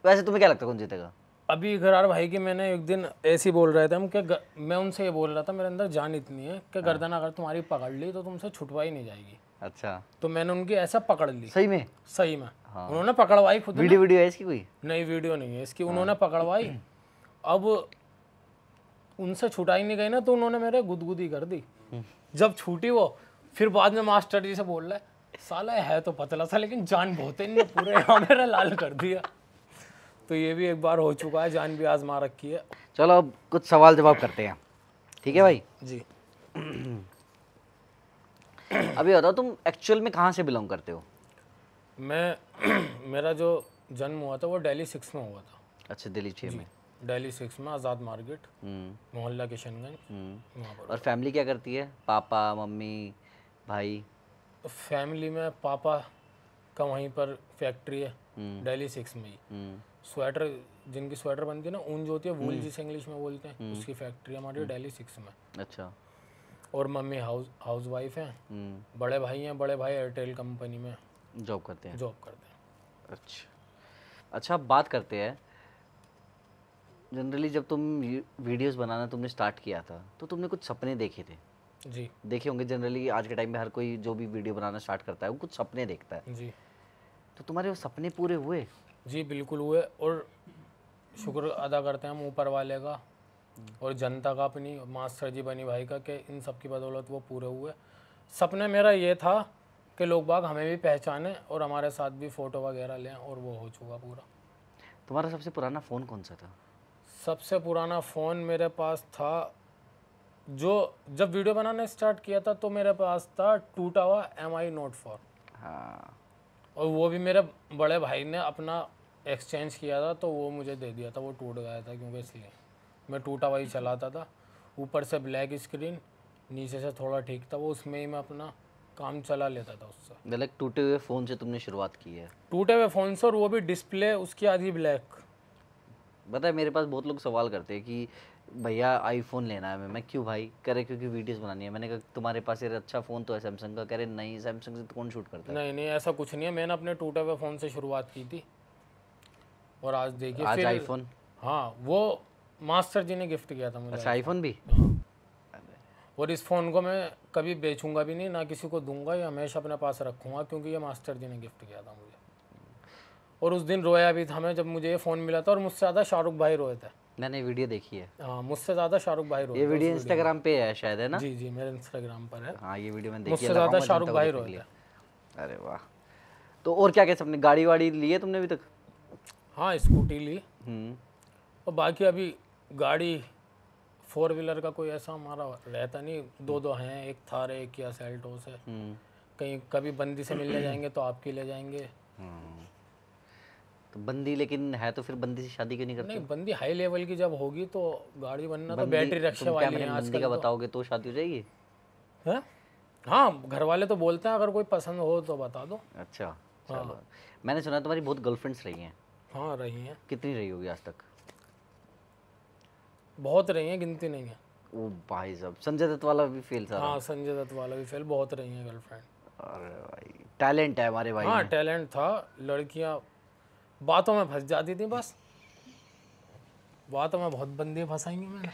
वैसे तुम्हें क्या लगता है कौन जीतेगा अभी इकरार भाई की मैंने एक दिन ऐसी बोल रहे थे हम कि मैं उनसे ये बोल रहा था मेरे अंदर जान इतनी है कि हाँ। गर्दन अगर तुम्हारी पकड़ ली तो तुमसे छुटवाई नहीं जाएगी अच्छा तो मैंने उनकी ऐसा पकड़ ली सही में सही में हाँ। उन्होंने पकड़वाई खुद वीडियो वीडियो है इसकी कोई नहीं वीडियो नहीं है इसकी हाँ। उन्होंने पकड़वाई अब उनसे छुटाई नहीं गई ना तो उन्होंने मेरे गुदगुदी कर दी हम्म। जब छूटी वो फिर बाद में मास्टर जी से बोल रहा है साला है तो पतला सा लेकिन जान बहुत ही इनने पूरे यहाँ मेरा लाल कर दिया तो ये भी एक बार हो चुका है जान भी आजमा रखी है चलो अब कुछ सवाल जवाब करते हैं ठीक है भाई जी अभी बताओ तुम एक्चुअल में कहाँ से बिलोंग करते हो मैं मेरा जो जन्म हुआ था वो दिल्ली सिक्स में हुआ था अच्छा दिल्ली छः में डेली सिक्स में आज़ाद मार्केट हम्म। मोहल्ला किशनगंज हम्म। वहाँ और फैमिली क्या करती है पापा मम्मी भाई फैमिली में पापा का वहीं पर फैक्ट्री है डेली हम्म। सिक्स में ही स्वेटर जिनकी स्वेटर बनती है ना ऊन जो होती है वूल जिस इंग्लिश में बोलते हैं उसकी फैक्ट्री हमारी डेली सिक्स में अच्छा और मम्मी हाउस हाउस वाइफ हैं बड़े भाई हैं बड़े भाई एयरटेल कंपनी में जॉब करते हैं जॉब करते हैं अच्छा अच्छा बात करते हैं जनरली जब तुम वीडियोस बनाना तुमने स्टार्ट किया था तो तुमने कुछ सपने देखे थे जी देखे होंगे जनरली आज के टाइम में हर कोई जो भी वीडियो बनाना स्टार्ट करता है वो कुछ सपने देखता है जी तो तुम्हारे वो सपने पूरे हुए जी बिल्कुल हुए और शुक्र अदा करते हैं हम ऊपर वाले का हम्म। और जनता का अपनी मास्टर जी बनी भाई का कि इन सब की बदौलत वो पूरे हुए सपने मेरा ये था कि लोग बाग हमें भी पहचाने और हमारे साथ भी फ़ोटो वगैरह लें और वो हो चुका पूरा तुम्हारा सबसे पुराना फ़ोन कौन सा था सबसे पुराना फ़ोन मेरे पास था जो जब वीडियो बनाना स्टार्ट किया था तो मेरे पास था टूटा हुआ एम आई नोट फोर हाँ और वो भी मेरे बड़े भाई ने अपना एक्सचेंज किया था तो वो मुझे दे दिया था वो टूट गया था क्योंकि इसलिए मैं टूटा हुआ ही हम्म। चलाता था ऊपर से ब्लैक स्क्रीन नीचे से थोड़ा ठीक था वो उसमें ही मैं अपना काम चला लेता था उससे मतलब टूटे हुए फ़ोन से तुमने शुरुआत की है टूटे हुए फ़ोन से और वो भी डिस्प्ले उसकी आधी ब्लैक बताए मेरे पास बहुत लोग सवाल करते हैं कि भैया आईफोन लेना है मैं मैं क्यों भाई करे क्योंकि वीडियोस बनानी है मैंने कहा तुम्हारे पास यार अच्छा फ़ोन तो है सैमसंग का करे नहीं सैमसंग से तो कौन शूट करता है नहीं नहीं ऐसा कुछ नहीं है मैंने अपने टूटे हुए फ़ोन से शुरुआत की थी और आज देखिए आज आईफोन हाँ वो मास्टर जी ने गिफ्ट किया था मुझे अच्छा आईफोन भी हाँ। और इस फ़ोन को मैं कभी बेचूंगा भी नहीं ना किसी को दूंगा या हमेशा अपने पास रखूंगा क्योंकि ये मास्टर जी ने गिफ्ट किया था मुझे और उस दिन रोया भी था मैं जब मुझे ये फ़ोन मिला था और मुझसे ज़्यादा शाहरुख भाई रोए थे मैंने वीडियो देखी है हाँ, मुझसे ज़्यादा शाहरुख भाई रोए ये वीडियो इंस्टाग्राम पे है शायद है ना जी जी मेरे इंस्टाग्राम पर है हाँ ये वीडियो मैंने मुझसे ज़्यादा शाहरुख भाई रोए अरे वाह तो और क्या कैसे अपने गाड़ी वाड़ी ली है तुमने अभी तक हाँ स्कूटी ली हम्म। और बाकी अभी गाड़ी फोर व्हीलर का कोई ऐसा हमारा रहता नहीं दो दो हैं एक थार एक या सेल्टोस है कहीं कभी बंदी से मिलने जाएंगे तो आपकी ले जाएंगे हाँ। बंदी लेकिन है तो फिर बंदी से शादी क्यों नहीं करते नहीं बंदी हाई लेवल की जब होगी तो गाड़ी बनना तो बैटरी रक्षा वाली है आजकल का तो। बताओगे तो शादी हो जाएगी हाँ घर वाले तो बोलते हैं अगर कोई पसंद हो तो बता दो अच्छा हाँ। मैंने सुना तुम्हारी बहुत गर्लफ्रेंड्स रही हैं हाँ रही हैं कितनी रही होगी आज तक बहुत रही हैं गिनती नहीं है ओ भाई साहब संजय दत्त वाला भी फेल था हाँ संजय दत्त वाला भी फेल बहुत रही हैं गर्लफ्रेंड अरे भाई टैलेंट है हमारे भाई हाँ टैलेंट था लड़कियाँ बातों में फंस जाती थी बस बातों में बहुत बंदी फंसाएंगे मैंने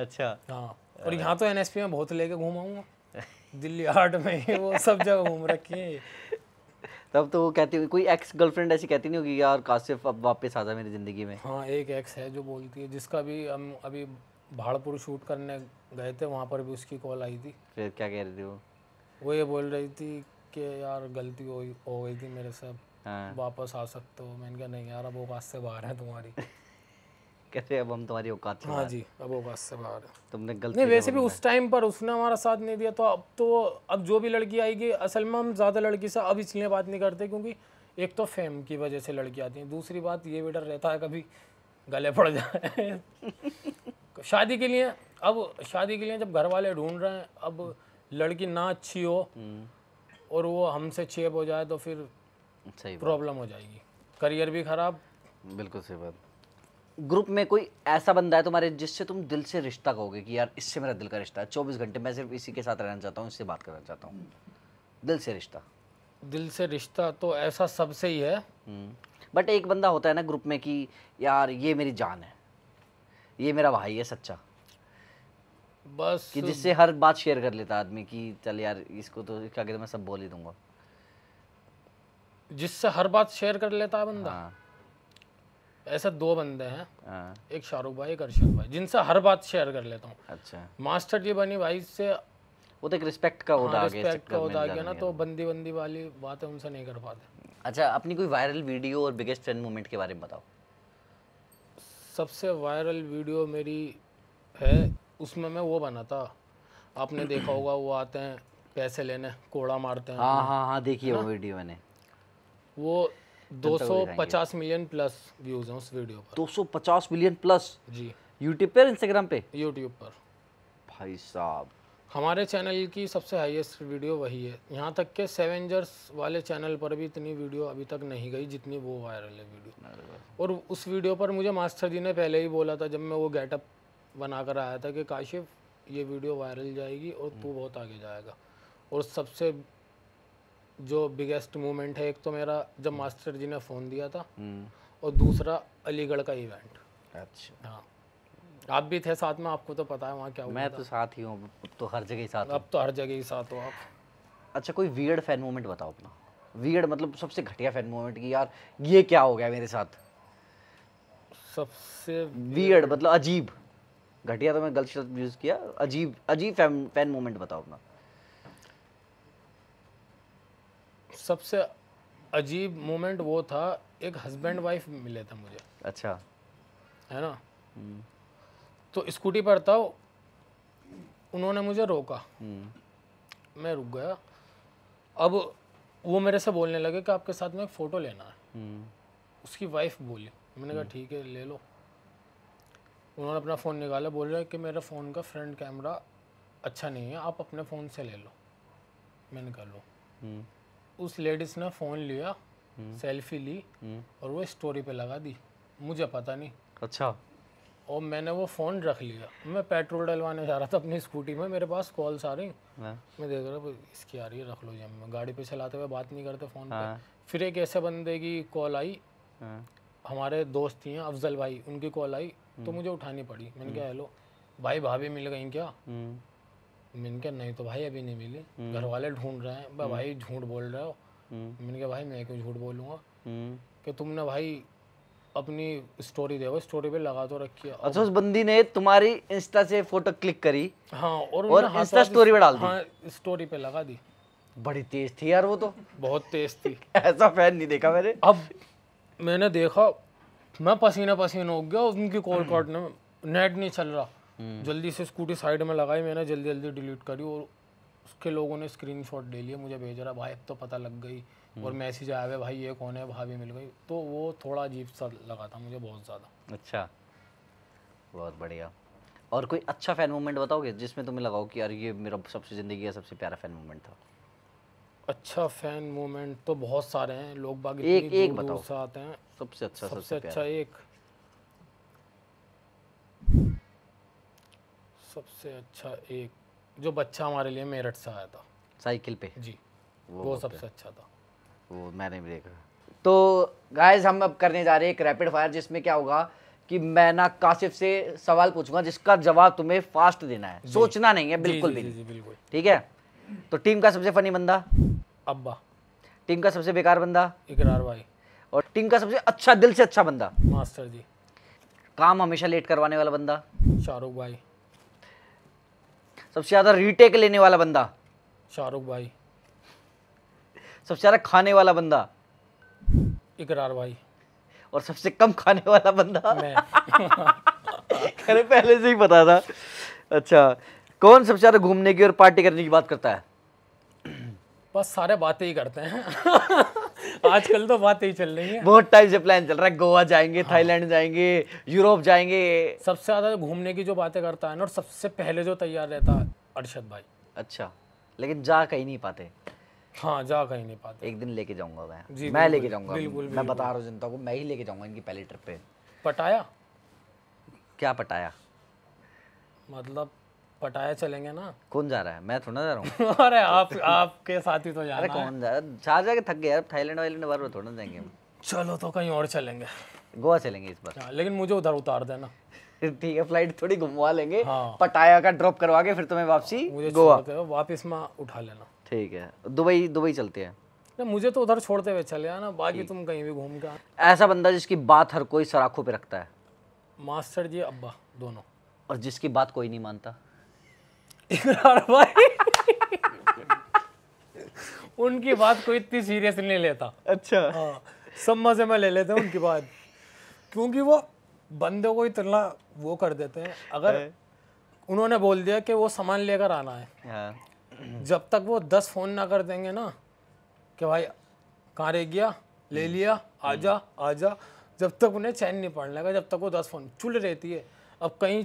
अच्छा हाँ और यहाँ तो एन में बहुत लेके घूमाऊंगा दिल्ली हार्ट में वो सब जगह घूम रखी है तब तो वो कहती होगी कोई एक्स गर्लफ्रेंड ऐसी कहती नहीं होगी यार काशिफ अब वापस आ जा मेरी ज़िंदगी में हाँ एक एक्स है जो बोलती है जिसका भी हम अभी भाड़पुर शूट करने गए थे वहाँ पर भी उसकी कॉल आई थी फिर क्या कह रही थी वो वो ये बोल रही थी कि यार गलती हो गई थी मेरे साथ हाँ। वापस आ सकते हो मैंने कहा नहीं यार अब औकात से बाहर है तुम्हारी कहते अब हम तुम्हारी औकात से हाँ जी अब औकात से बाहर है तुमने गलत नहीं वैसे भी उस टाइम पर उसने हमारा साथ नहीं दिया तो अब तो अब जो भी लड़की आएगी असल में हम ज़्यादा लड़की से अब इसलिए बात नहीं करते क्योंकि एक तो फेम की वजह से लड़की आती है दूसरी बात ये भी डर रहता है कभी गले पड़ जाए शादी के लिए अब शादी के लिए जब घर वाले ढूंढ रहे हैं अब लड़की ना अच्छी हो हम्म। और वो हमसे छेप हो जाए तो फिर सही प्रॉब्लम हो जाएगी करियर भी खराब बिल्कुल सही बात ग्रुप में कोई ऐसा बंदा है तुम्हारे जिससे तुम दिल से रिश्ता कहोगे कि यार इससे मेरा दिल का रिश्ता है चौबीस घंटे मैं सिर्फ इसी के साथ रहना चाहता हूँ इससे बात करना चाहता हूँ दिल से रिश्ता दिल से रिश्ता तो ऐसा सबसे ही है बट हम्म। एक बंदा होता है ना ग्रुप में कि यार ये मेरी जान है ये मेरा भाई है सच्चा बस कि जिससे हर बात शेयर कर लेता आदमी कि चल यार इसको तो क्या कहते तो मैं सब बोल ही दूंगा जिससे हर बात शेयर कर लेता है बंदा हाँ। ऐसे दो बंदे हैं हाँ। एक शाहरुख भाई एक अर्शद भाई जिनसे हर बात शेयर कर लेता हूँ अच्छा मास्टर जी बनी भाई से वो तो एक रिस्पेक्ट का होता हाँ, रिस्पेक्ट का होता गया ना तो बंदी बंदी वाली बात है उनसे नहीं कर पाते अच्छा अपनी कोई वायरल वीडियो और बिगेस्ट ट्रेंड मोमेंट के बारे में बताओ सबसे वायरल वीडियो मेरी है उसमें मैं वो बना था आपने देखा होगा वो आते हैं पैसे लेने कोड़ा मारते हैं हाँ हाँ हाँ देखिए वो वीडियो मैंने वो 250 मिलियन प्लस व्यूज हैं उस वीडियो पर 250 मिलियन प्लस जी यूट्यूब पर इंस्टाग्राम पे यूट्यूब पर भाई साहब हमारे चैनल की सबसे हाईएस्ट वीडियो वही है यहाँ तक के सेवेंजर्स वाले चैनल पर भी इतनी वीडियो अभी तक नहीं गई जितनी वो वायरल है वीडियो और उस वीडियो पर मुझे मास्टर जी ने पहले ही बोला था जब मैं वो गेटअप बना कर आया था कि काशिफ ये वीडियो वायरल जाएगी और तू हम्म। बहुत आगे जाएगा और सबसे जो बिगेस्ट मोमेंट है एक तो मेरा जब मास्टर जी ने फ़ोन दिया था हम्म। और दूसरा अलीगढ़ का इवेंट अच्छा हाँ आप भी थे साथ में आपको तो पता है वहाँ क्या मैं तो साथ ही हूँ तो हर जगह ही साथ अब तो हर जगह ही साथ हो आप अच्छा कोई वियर्ड फैन मोमेंट बताओ अपना वियर्ड मतलब सबसे घटिया फैन मोमेंट की यार ये क्या हो गया मेरे साथ सबसे वियर्ड मतलब अजीब घटिया तो मैं गलत शब्द यूज़ किया अजीब अजीब फैन फैन मोमेंट बताओ अपना सबसे अजीब मोमेंट वो था एक हस्बैंड वाइफ मिले थे मुझे अच्छा है ना हम्म। तो स्कूटी पर था उन्होंने मुझे रोका हम्म। मैं रुक गया अब वो मेरे से बोलने लगे कि आपके साथ में एक फ़ोटो लेना है हम्म। उसकी वाइफ बोली मैंने कहा ठीक है ले लो उन्होंने अपना फ़ोन निकाला बोल रहा है कि मेरा फ़ोन का फ्रंट कैमरा अच्छा नहीं है आप अपने फ़ोन से ले लो मैंने कहा लो उस लेडीज ने फ़ोन लिया हम्म। सेल्फी ली हम्म। और वो स्टोरी पे लगा दी मुझे पता नहीं अच्छा और मैंने वो फ़ोन रख लिया मैं पेट्रोल डलवाने जा रहा था अपनी स्कूटी में मेरे पास कॉल्स आ रही हाँ। मैं देख रहा इसकी आ रही है रख लो जब मैं गाड़ी पे चलाते हुए बात नहीं करते फ़ोन पे हाँ। फिर एक ऐसे बंदे की कॉल आई हाँ। हमारे दोस्त थी हैं अफजल भाई उनकी कॉल आई तो हम्म। मुझे उठानी पड़ी मैंने कहा हेलो भाई भाभी मिल गई क्या मैंने कहा नहीं तो भाई अभी नहीं मिली हम्म। घर वाले ढूंढ रहे हैं हम्म। भाई झूठ बोल रहे हो मैंने कहा भाई मैं क्यों झूठ बोलूंगा हम्म। कि तुमने भाई अपनी स्टोरी देखो स्टोरी पे लगा तो रखी है अच्छा उस बंदी ने तुम्हारी इंस्टा से फोटो क्लिक करी हाँ और, और इंस्टा स्टोरी पे डाल दी हाँ स्टोरी पे लगा दी बड़ी तेज थी यार वो तो बहुत तेज थी ऐसा फैन नहीं देखा मैंने अब मैंने देखा मैं पसीना पसीना हो गया उनकी कॉल काटने में नेट नहीं चल रहा हम्म। जल्दी से स्कूटी साइड में लगाई मैंने जल्दी जल्दी डिलीट करी और उसके लोगों ने स्क्रीन शॉट ले लिया मुझे भेज रहा भाई अब तो पता लग गई हम्म। और मैसेज आया हुआ भाई ये कौन है भाभी मिल गई तो वो थोड़ा अजीब सा लगा था मुझे बहुत ज़्यादा अच्छा बहुत बढ़िया और कोई अच्छा फ़ैन मोमेंट बताओगे जिसमें तुम्हें लगाओ कि यार ये मेरा सबसे ज़िंदगी का सबसे प्यारा फ़ैन मोमेंट था अच्छा फ़ैन मोमेंट तो बहुत सारे हैं लोग बाग एक एक बताओ आते हैं सबसे अच्छा सबसे, सबसे अच्छा एक सबसे अच्छा एक जो बच्चा हमारे लिए मेरठ से आया था साइकिल पे जी वो, वो सबसे अच्छा था वो मैंने भी देखा तो गाइस हम अब करने जा रहे हैं एक रैपिड फायर जिसमें क्या होगा कि मैं ना काशिफ से सवाल पूछूंगा जिसका जवाब तुम्हें फास्ट देना है सोचना नहीं है बिल्कुल भी ठीक है तो टीम का सबसे फनी बंदा अब्बा टीम का सबसे बेकार बंदा इकरार भाई और टीम का सबसे अच्छा दिल से अच्छा बंदा मास्टर जी काम हमेशा लेट करवाने वाला बंदा शाहरुख भाई सबसे ज़्यादा रीटेक लेने वाला बंदा शाहरुख भाई सबसे ज़्यादा खाने वाला बंदा इकरार भाई और सबसे कम खाने वाला बंदा मैं पहले से ही पता था अच्छा कौन सबसे ज़्यादा घूमने की और पार्टी करने की बात करता है बस सारे बातें ही करते हैं आजकल तो बातें ही चल रही है बहुत टाइम से प्लान चल रहा है गोवा जाएंगे हाँ। थाईलैंड जाएंगे यूरोप जाएंगे सबसे ज़्यादा घूमने की जो बातें करता है ना और सबसे पहले जो तैयार रहता है अरशद भाई अच्छा लेकिन जा कहीं नहीं पाते हाँ जा कहीं नहीं पाते एक दिन लेके जाऊंगा मैं जी मैं लेके जाऊंगा बिल्कुल मैं बता रहा हूँ जनता को मैं ही लेके जाऊंगा इनकी पहली ट्रिप पे पटाया क्या पटाया मतलब पटाए चलेंगे ना कौन जा रहा है मैं थोड़ा जा रहा हूँ अरे आप आपके साथ ही तो जा रहे कौन जा रहा है जा जाके थक गया थाईलैंड वाईलैंड बार में थोड़ा जाएंगे हम चलो तो कहीं और चलेंगे गोवा चलेंगे इस बार हाँ, लेकिन मुझे उधर उतार देना ठीक है फ्लाइट थोड़ी घुमवा लेंगे हाँ। पटाया का ड्रॉप करवा के फिर तुम्हें वापसी गोवा वापस में उठा लेना ठीक है दुबई दुबई चलते हैं ना मुझे तो उधर छोड़ते हुए चले आना बाकी तुम कहीं भी घूम के ऐसा बंदा जिसकी बात हर कोई सराखों पे रखता है मास्टर जी अब्बा दोनों और जिसकी बात कोई नहीं मानता इकरार भाई उनकी बात को इतनी सीरियस नहीं लेता अच्छा हाँ सब मजे में ले लेते हैं उनकी बात क्योंकि वो बंदे को इतना वो कर देते हैं अगर उन्होंने बोल दिया कि वो सामान लेकर आना है हाँ। जब तक वो दस फोन ना कर देंगे ना कि भाई कहाँ रह गया ले हम्म। लिया आजा हम्म। आजा जब तक उन्हें चैन नहीं पड़ने लगा जब तक वो दस फोन चुल रहती है अब कहीं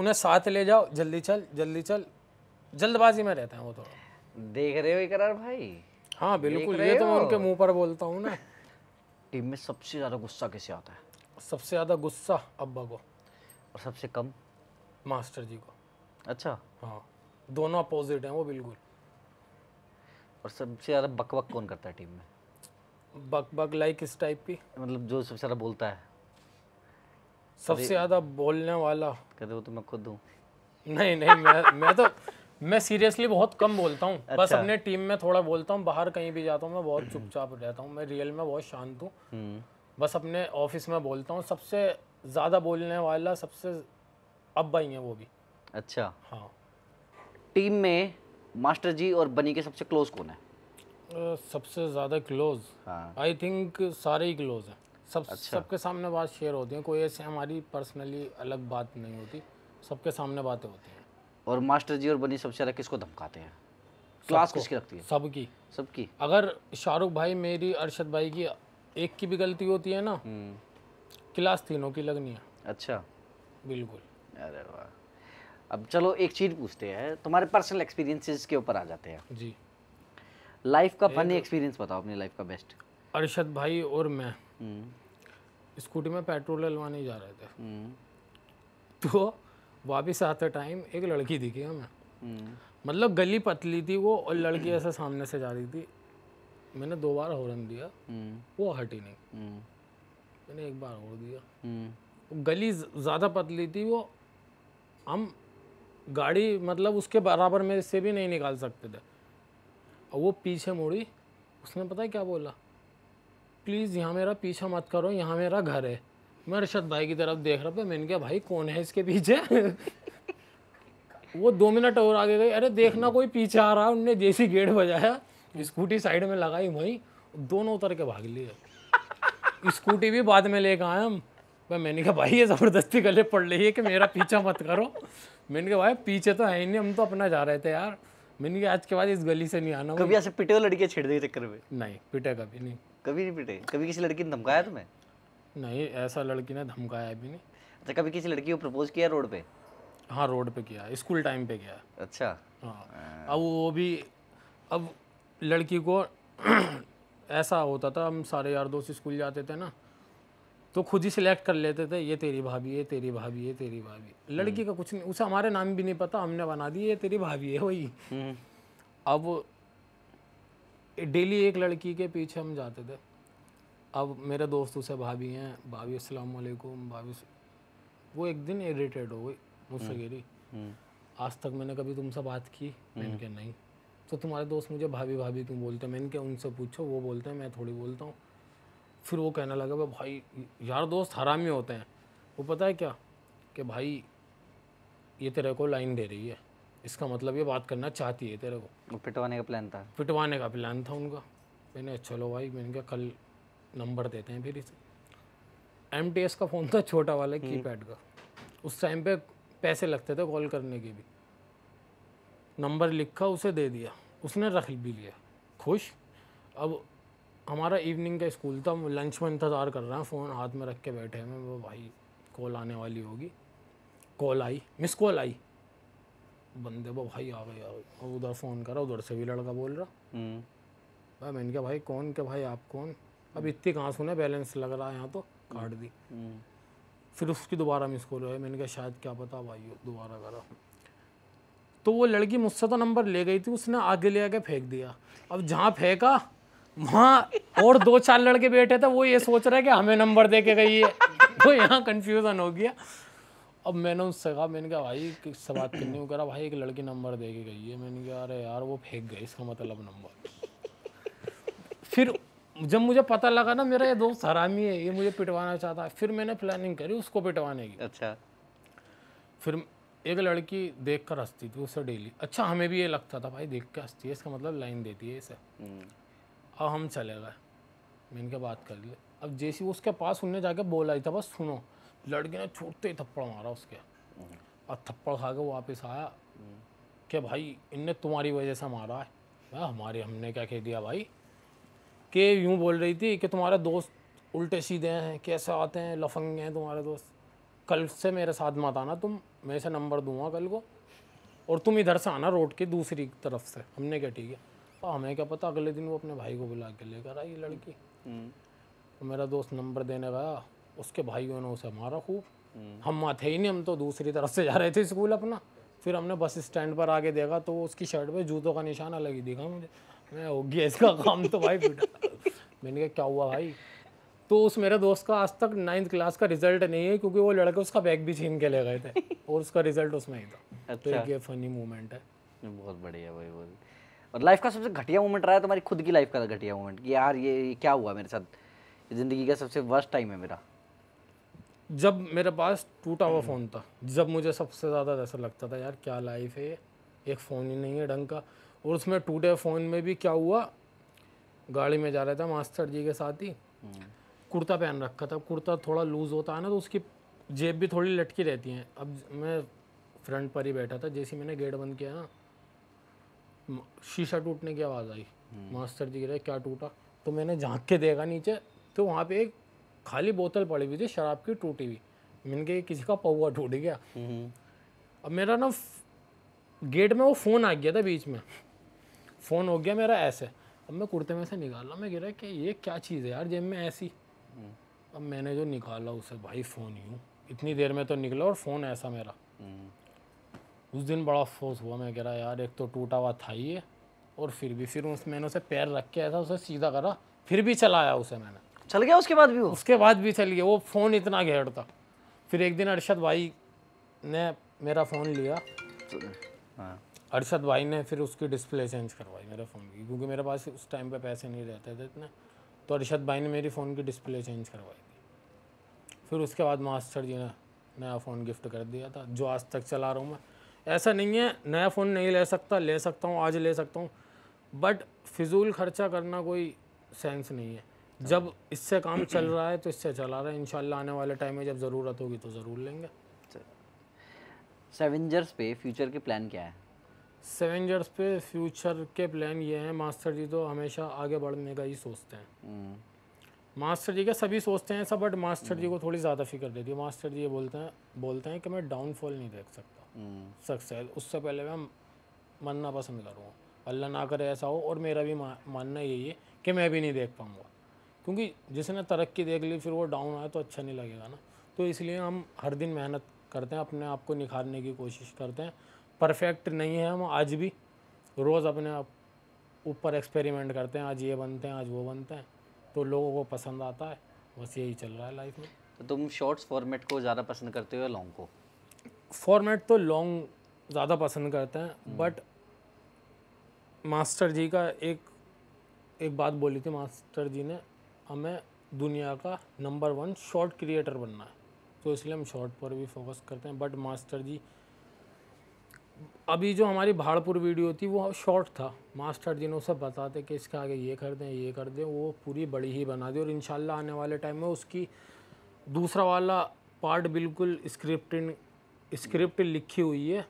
उन्हें साथ ले जाओ जल्दी चल जल्दी चल जल्दबाजी में रहते हैं वो थोड़ा देख रहे हो इकरार भाई हाँ बिल्कुल ये तो मैं उनके मुंह पर बोलता हूँ ना टीम में सबसे ज़्यादा गुस्सा किसे आता है सबसे ज़्यादा गुस्सा अब्बा को और सबसे कम मास्टर जी को अच्छा हाँ दोनों अपोजिट हैं वो बिल्कुल और सबसे ज़्यादा बकबक कौन करता है टीम में बकबक लाइक इस टाइप की मतलब जो सबसे ज़्यादा बोलता है सबसे ज़्यादा बोलने वाला कहते वो तो मैं खुद हूँ नहीं नहीं मैं मैं तो मैं सीरियसली बहुत कम बोलता हूँ अच्छा। बस अपने टीम में थोड़ा बोलता हूँ बाहर कहीं भी जाता हूँ मैं बहुत चुपचाप रहता हूँ मैं रियल में बहुत शांत हूँ हम्म। बस अपने ऑफिस में बोलता हूँ सबसे ज़्यादा बोलने वाला सबसे अब भाई है वो भी अच्छा हाँ टीम में मास्टर जी और बनी के सबसे क्लोज कौन है सबसे ज़्यादा क्लोज आई थिंक सारे ही क्लोज हैं सब अच्छा। सबके सामने बात शेयर होती है कोई ऐसे हमारी पर्सनली अलग बात नहीं होती सबके सामने बातें होती हैं और मास्टर जी और बनी सबसे ज्यादा किसको धमकाते हैं क्लास किसकी रखती है सबकी सबकी अगर शाहरुख भाई मेरी अरशद भाई की एक की भी गलती होती है ना हम्म। क्लास तीनों की लगनी है अच्छा बिल्कुल अरे वाह अब चलो एक चीज पूछते हैं तुम्हारे पर्सनल एक्सपीरियंसेस के ऊपर आ जाते हैं जी लाइफ का फनी एक्सपीरियंस बताओ अपनी लाइफ का बेस्ट अरशद भाई और मैं हम्म। स्कूटी में पेट्रोल डलवाने जा रहे थे हम्म। तो वापिस आते टाइम एक लड़की दिखी हमें हम्म। मतलब गली पतली थी वो और लड़की ऐसे सामने से जा रही थी मैंने दो बार हॉर्न दिया हम्म। वो हटी नहीं हम्म। मैंने एक बार और दिया तो गली ज़्यादा पतली थी वो हम गाड़ी मतलब उसके बराबर में से भी नहीं निकाल सकते थे और वो पीछे मुड़ी उसने पता है क्या बोला प्लीज़ यहाँ मेरा पीछा मत करो यहाँ मेरा घर है मैं अरशद भाई की तरफ देख रहा था मैंने कहा भाई कौन है इसके पीछे वो दो मिनट और आगे गए अरे देखना कोई पीछे आ रहा है उनने जैसी गेट बजाया स्कूटी साइड में लगाई वहीं दोनों उतर के भाग लिए स्कूटी भी बाद में लेकर आए हम भाई मैंने कहा भाई ये ज़बरदस्ती गले पड़ रही है कि मेरा पीछा मत करो मैंने कहा भाई पीछे तो है ही नहीं हम तो अपना जा रहे थे यार मैंने कहा आज के बाद इस गली से नहीं आना कभी ऐसे पिटे लड़के छेड़ दी चक्कर में नहीं पिटे कभी नहीं कभी नहीं पिटे कभी किसी लड़की ने धमकाया तुम्हें नहीं ऐसा लड़की ने धमकाया भी नहीं अच्छा कभी किसी लड़की को प्रपोज किया रोड पे हाँ रोड पे किया स्कूल टाइम पे किया अच्छा हाँ अब वो भी अब लड़की को ऐसा होता था हम सारे यार दोस्त स्कूल जाते थे ना तो खुद ही सिलेक्ट कर लेते थे ये तेरी भाभी है तेरी भाभी है तेरी भाभी हम्म। लड़की का कुछ नहीं उसे हमारे नाम भी नहीं पता हमने बना दी ये तेरी भाभी है वही हम्म। अब डेली एक लड़की के पीछे हम जाते थे अब मेरे दोस्त उसे भाभी हैं भाभी वालेकुम भाभी वो एक दिन इरीटेड हो गई मुझसे हम्म। गिरी हम्म। आज तक मैंने कभी तुमसे बात की मैंने हम्म। कहा नहीं तो तुम्हारे दोस्त मुझे भाभी भाभी क्यों बोलते हैं मैंने कहा उनसे पूछो वो बोलते हैं मैं थोड़ी बोलता हूँ फिर वो कहने लगा भाई यार दोस्त हरामी होते हैं वो पता है क्या कि भाई ये तेरे को लाइन दे रही है इसका मतलब ये बात करना चाहती है तेरे को पिटवाने का प्लान था पिटवाने का प्लान था उनका मैंने चलो भाई मैंने कहा कल नंबर देते हैं फिर इसे एम का फ़ोन था छोटा वाला की हम्म। पैड का उस टाइम पे पैसे लगते थे कॉल करने के भी नंबर लिखा उसे दे दिया उसने रख भी लिया खुश अब हमारा इवनिंग का स्कूल था लंच में इंतज़ार कर रहे हैं फ़ोन हाथ में रख के बैठे हैं वो भाई कॉल आने वाली होगी कॉल आई मिस कॉल आई बंदे वो भाई आ गए उधर फ़ोन करा उधर से भी लड़का बोल रहा भाई हम्म। मैंने कहा भाई कौन के भाई आप कौन अब इतनी कहाँ सुना बैलेंस लग रहा है यहाँ तो काट दी हम्म। फिर उसकी दोबारा मिस कॉल आई मैंने कहा शायद क्या पता भाई दोबारा करा तो वो लड़की मुझसे तो नंबर ले गई थी उसने आगे ले आके फेंक दिया अब जहाँ फेंका वहाँ और दो चार लड़के बैठे थे वो ये सोच रहे कि हमें नंबर दे के गई है तो यहाँ कन्फ्यूज़न हो गया अब मैंने उससे कहा मैंने कहा भाई से बात करनी हो करा भाई एक लड़की नंबर दे के गई है मैंने कहा अरे यार वो फेंक गई इसका मतलब नंबर फिर जब मुझे पता लगा ना मेरा ये दोस्त हरामी है ये मुझे पिटवाना चाहता है फिर मैंने प्लानिंग करी उसको पिटवाने की अच्छा फिर एक लड़की देख कर हंसती थी उसे डेली अच्छा हमें भी ये लगता था भाई देख के हंसती है इसका मतलब लाइन देती है इसे हम्म। अब हम चले गए मैंने क्या बात कर ली अब जैसी उसके पास उनने जाके बोला ही था बस सुनो लड़के ने छोटते ही थप्पड़ मारा उसके हम्म। और थप्पड़ खा के वापस आया हम्म। कि भाई इनने तुम्हारी वजह से मारा है हमारे हमने क्या कह दिया भाई कि यूँ बोल रही थी कि तुम्हारा दोस्त उल्टे सीधे हैं कैसे आते हैं लफंग हैं तुम्हारे दोस्त कल से मेरे साथ मत आना तुम मैं से नंबर दूंगा कल को और तुम इधर से आना रोड के दूसरी तरफ से हमने क्या ठीक है तो हमें क्या पता अगले दिन वो अपने भाई को बुला के लेकर आई लड़की हम्म। तो मेरा दोस्त नंबर देने गया उसके भाइयों ने उसे मारा खूब हम्म। हम माथे ही नहीं हम तो दूसरी तरफ से जा रहे थे स्कूल अपना फिर हमने बस स्टैंड पर आके देखा तो उसकी शर्ट पर जूतों का निशान अलग ही दिखा मुझे मैं हो गया इसका काम तो भाई बेटा मैंने कहा क्या हुआ भाई तो उस मेरे दोस्त का आज तक नाइन्थ क्लास का रिजल्ट नहीं है क्योंकि वो लड़के उसका बैग भी छीन के ले गए थे और उसका रिजल्ट उसमें ही था तो अच्छा। तो ये फनी मोमेंट है बहुत बढ़िया भाई बहुत और लाइफ का सबसे घटिया मोमेंट रहा है तुम्हारी खुद की लाइफ का घटिया मोमेंट कि यार ये, ये क्या हुआ मेरे साथ ज़िंदगी का सबसे वर्स्ट टाइम है मेरा जब मेरे पास टूटा हुआ फ़ोन था जब मुझे सबसे ज़्यादा ऐसा लगता था यार क्या लाइफ है एक फ़ोन ही नहीं है ढंग का और उसमें टूटे फ़ोन में भी क्या हुआ गाड़ी में जा रहा था मास्टर जी के साथ ही हम्म। कुर्ता पहन रखा था कुर्ता थोड़ा लूज़ होता है ना तो उसकी जेब भी थोड़ी लटकी रहती है अब मैं फ्रंट पर ही बैठा था जैसे मैंने गेट बंद किया ना शीशा टूटने की आवाज़ आई हम्म। मास्टर जी कह क्या टूटा तो मैंने झांक के देखा नीचे तो वहाँ पे एक खाली बोतल पड़ी हुई थी शराब की टूटी हुई मैंने कहा किसी का पौवा टूट गया हम्म। अब मेरा ना गेट में वो फ़ोन आ गया था बीच में फ़ोन हो गया मेरा ऐसे अब मैं कुर्ते में से निकाला मैं कह रहा कि ये क्या चीज़ है यार जेब में ऐसी हम्म। अब मैंने जो निकाला उसे भाई फ़ोन यूँ इतनी देर में तो निकला और फ़ोन ऐसा मेरा हम्म। उस दिन बड़ा अफसोस हुआ मैं कह रहा यार एक तो टूटा हुआ था ये और फिर भी फिर उस मैंने उसे पैर रख के ऐसा उसे सीधा करा फिर भी चलाया उसे मैंने चल गया उसके बाद भी वो उसके बाद भी चल गया वो फ़ोन इतना था फिर एक दिन अरशद भाई ने मेरा फ़ोन लिया हाँ अरशद भाई ने फिर उसकी डिस्प्ले चेंज करवाई मेरे फ़ोन की क्योंकि मेरे पास उस टाइम पे पैसे नहीं रहते थे इतने तो अरशद भाई ने मेरी फ़ोन की डिस्प्ले चेंज करवाई थी फिर उसके बाद मास्टर जी ने नया फ़ोन गिफ्ट कर दिया था जो आज तक चला रहा हूँ मैं ऐसा नहीं है नया फ़ोन नहीं ले सकता ले सकता हूँ आज ले सकता हूँ बट फिजूल खर्चा करना कोई सेंस नहीं है जब इससे काम चल रहा है तो इससे चला रहा है इन आने वाले टाइम में जब ज़रूरत होगी तो ज़रूर लेंगे सेवेंजर्स पे फ्यूचर के प्लान क्या है सेवन ईयर्स पे फ्यूचर के प्लान ये हैं मास्टर जी तो हमेशा आगे बढ़ने का ही सोचते हैं मास्टर जी का सभी सोचते हैं ऐसा बट मास्टर जी को थोड़ी ज़्यादा फिक्र देती है मास्टर जी ये बोलते हैं बोलते हैं कि मैं डाउनफॉल नहीं देख सकता सक्सेस हम्म। उससे पहले मैं मानना पसंद करूँगा अल्लाह ना करे ऐसा हो और मेरा भी मानना यही है कि मैं भी नहीं देख पाऊँगा क्योंकि जिसने तरक्की देख ली फिर वो डाउन आया तो अच्छा नहीं लगेगा ना तो इसलिए हम हर दिन मेहनत करते हैं अपने आप को निखारने की कोशिश करते हैं परफेक्ट नहीं है हम आज भी रोज़ अपने आप ऊपर एक्सपेरिमेंट करते हैं आज ये बनते हैं आज वो बनते हैं तो लोगों को पसंद आता है बस यही चल रहा है लाइफ में तो तुम शॉर्ट्स फॉर्मेट को ज़्यादा पसंद करते हो या लॉन्ग को फॉर्मेट तो लॉन्ग ज़्यादा पसंद करते हैं बट हम्म। मास्टर जी का एक एक बात बोली थी मास्टर जी ने हमें दुनिया का नंबर वन शॉर्ट क्रिएटर बनना है तो इसलिए हम शॉर्ट पर भी फोकस करते हैं बट मास्टर जी अभी जो हमारी भाड़पुर वीडियो थी वो शॉर्ट था मास्टर ने सब बताते कि इसके आगे ये कर दें ये कर दें वो पूरी बड़ी ही बना दी और इन आने वाले टाइम में उसकी दूसरा वाला पार्ट बिल्कुल स्क्रिप्ट स्क्रिप्ट लिखी हुई है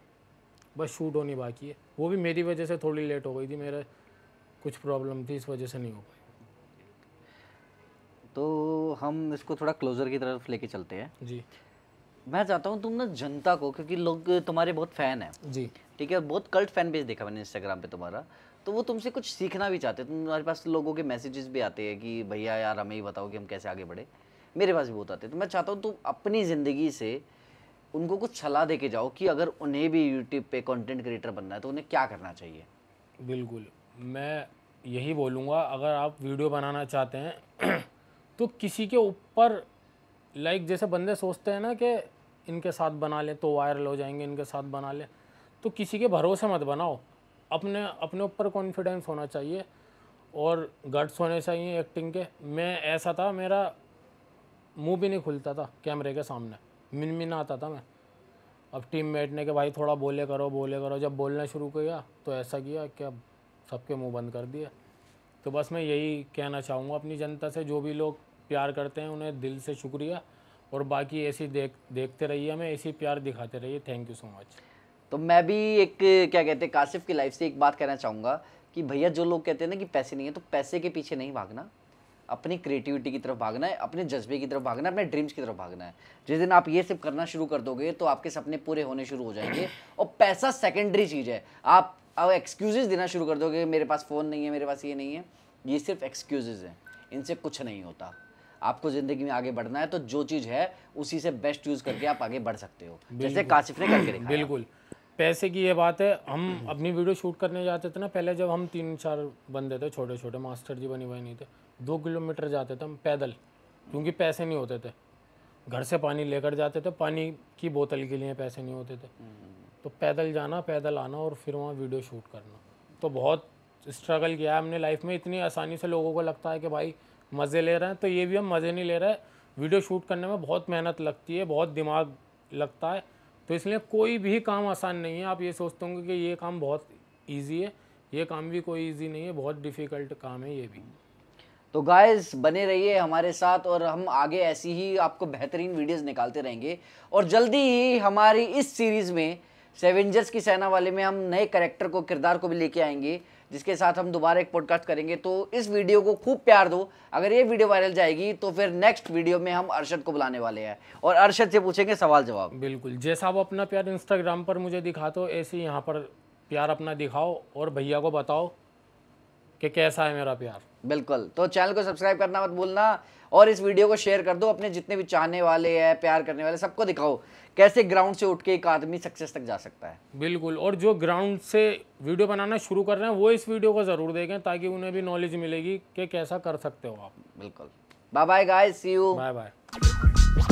बस शूट होनी बाकी है वो भी मेरी वजह से थोड़ी लेट हो गई थी मेरे कुछ प्रॉब्लम थी इस वजह से नहीं हो पाई तो हम इसको थोड़ा क्लोज़र की तरफ लेके चलते हैं जी मैं चाहता हूँ तुम ना जनता को क्योंकि लोग तुम्हारे बहुत फैन है जी ठीक है बहुत कल्ट फैन बेस देखा मैंने इंस्टाग्राम पे तुम्हारा तो वो तुमसे कुछ सीखना भी चाहते हैं तो तुम्हारे पास लोगों के मैसेजेस भी आते हैं कि भैया यार हमें ही बताओ कि हम कैसे आगे बढ़े मेरे पास भी बहुत आते हैं तो मैं चाहता हूँ तुम अपनी ज़िंदगी से उनको कुछ सलाह दे के जाओ कि अगर उन्हें भी यूट्यूब पे कंटेंट क्रिएटर बनना है तो उन्हें क्या करना चाहिए बिल्कुल मैं यही बोलूँगा अगर आप वीडियो बनाना चाहते हैं तो किसी के ऊपर लाइक जैसे बंदे सोचते हैं ना कि इनके साथ बना लें तो वायरल हो जाएंगे इनके साथ बना लें तो किसी के भरोसे मत बनाओ अपने अपने ऊपर कॉन्फिडेंस होना चाहिए और गट्स होने चाहिए एक्टिंग के मैं ऐसा था मेरा मुंह भी नहीं खुलता था कैमरे के सामने मिनमिन आता था मैं अब टीम मेट ने कि भाई थोड़ा बोले करो बोले करो जब बोलना शुरू किया तो ऐसा किया कि अब सबके मुंह बंद कर दिए तो बस मैं यही कहना चाहूँगा अपनी जनता से जो भी लोग प्यार करते हैं उन्हें दिल से शुक्रिया और बाकी ऐसी देख देखते रहिए हमें ऐसी प्यार दिखाते रहिए थैंक यू सो मच तो मैं भी एक क्या कहते हैं काशिफ की लाइफ से एक बात कहना चाहूँगा कि भैया जो लोग कहते हैं ना कि पैसे नहीं है तो पैसे के पीछे नहीं भागना अपनी क्रिएटिविटी की तरफ भागना है अपने जज्बे की तरफ भागना है अपने ड्रीम्स की तरफ भागना है जिस दिन आप ये सब करना शुरू कर दोगे तो आपके सपने पूरे होने शुरू हो जाएंगे और पैसा सेकेंडरी चीज़ है आप अब एक्सक्यूजेज देना शुरू कर दोगे मेरे पास फ़ोन नहीं है मेरे पास ये नहीं है ये सिर्फ एक्सक्यूजेज हैं इनसे कुछ नहीं होता आपको ज़िंदगी में आगे बढ़ना है तो जो चीज़ है उसी से बेस्ट यूज़ करके आप आगे बढ़ सकते हो जैसे काशिफ ने करके बिल्कुल पैसे की ये बात है हम अपनी वीडियो शूट करने जाते थे ना पहले जब हम तीन चार बंदे थे छोटे छोटे मास्टर जी बने हुए नहीं थे दो किलोमीटर जाते थे हम पैदल क्योंकि पैसे नहीं होते थे घर से पानी लेकर जाते थे पानी की बोतल के लिए पैसे नहीं होते थे तो पैदल जाना पैदल आना और फिर वहाँ वीडियो शूट करना तो बहुत स्ट्रगल किया है हमने लाइफ में इतनी आसानी से लोगों को लगता है कि भाई मज़े ले रहे हैं तो ये भी हम मज़े नहीं ले रहे वीडियो शूट करने में बहुत मेहनत लगती है बहुत दिमाग लगता है तो इसलिए कोई भी काम आसान नहीं है आप ये सोचते होंगे कि ये काम बहुत ईजी है ये काम भी कोई ईजी नहीं है बहुत डिफ़िकल्ट काम है ये भी तो गाइस बने रहिए हमारे साथ और हम आगे ऐसी ही आपको बेहतरीन वीडियोस निकालते रहेंगे और जल्दी ही हमारी इस सीरीज़ में सेवेंजर्स की सेना वाले में हम नए करेक्टर को किरदार को भी लेके आएंगे जिसके साथ हम दोबारा एक पॉडकास्ट करेंगे तो इस वीडियो को खूब प्यार दो अगर ये वीडियो वायरल जाएगी तो फिर नेक्स्ट वीडियो में हम अरशद को बुलाने वाले हैं और अरशद से पूछेंगे सवाल जवाब बिल्कुल जैसा आप अपना प्यार इंस्टाग्राम पर मुझे दिखा दो ऐसे यहाँ पर प्यार अपना दिखाओ और भैया को बताओ कि कैसा है मेरा प्यार बिल्कुल तो चैनल को सब्सक्राइब करना मत भूलना और इस वीडियो को शेयर कर दो अपने जितने भी चाहने वाले हैं प्यार करने वाले सबको दिखाओ कैसे ग्राउंड से उठ के एक आदमी सक्सेस तक जा सकता है बिल्कुल और जो ग्राउंड से वीडियो बनाना शुरू कर रहे हैं वो इस वीडियो को ज़रूर देखें ताकि उन्हें भी नॉलेज मिलेगी कि कैसा कर सकते हो आप बिल्कुल bye bye guys see you bye bye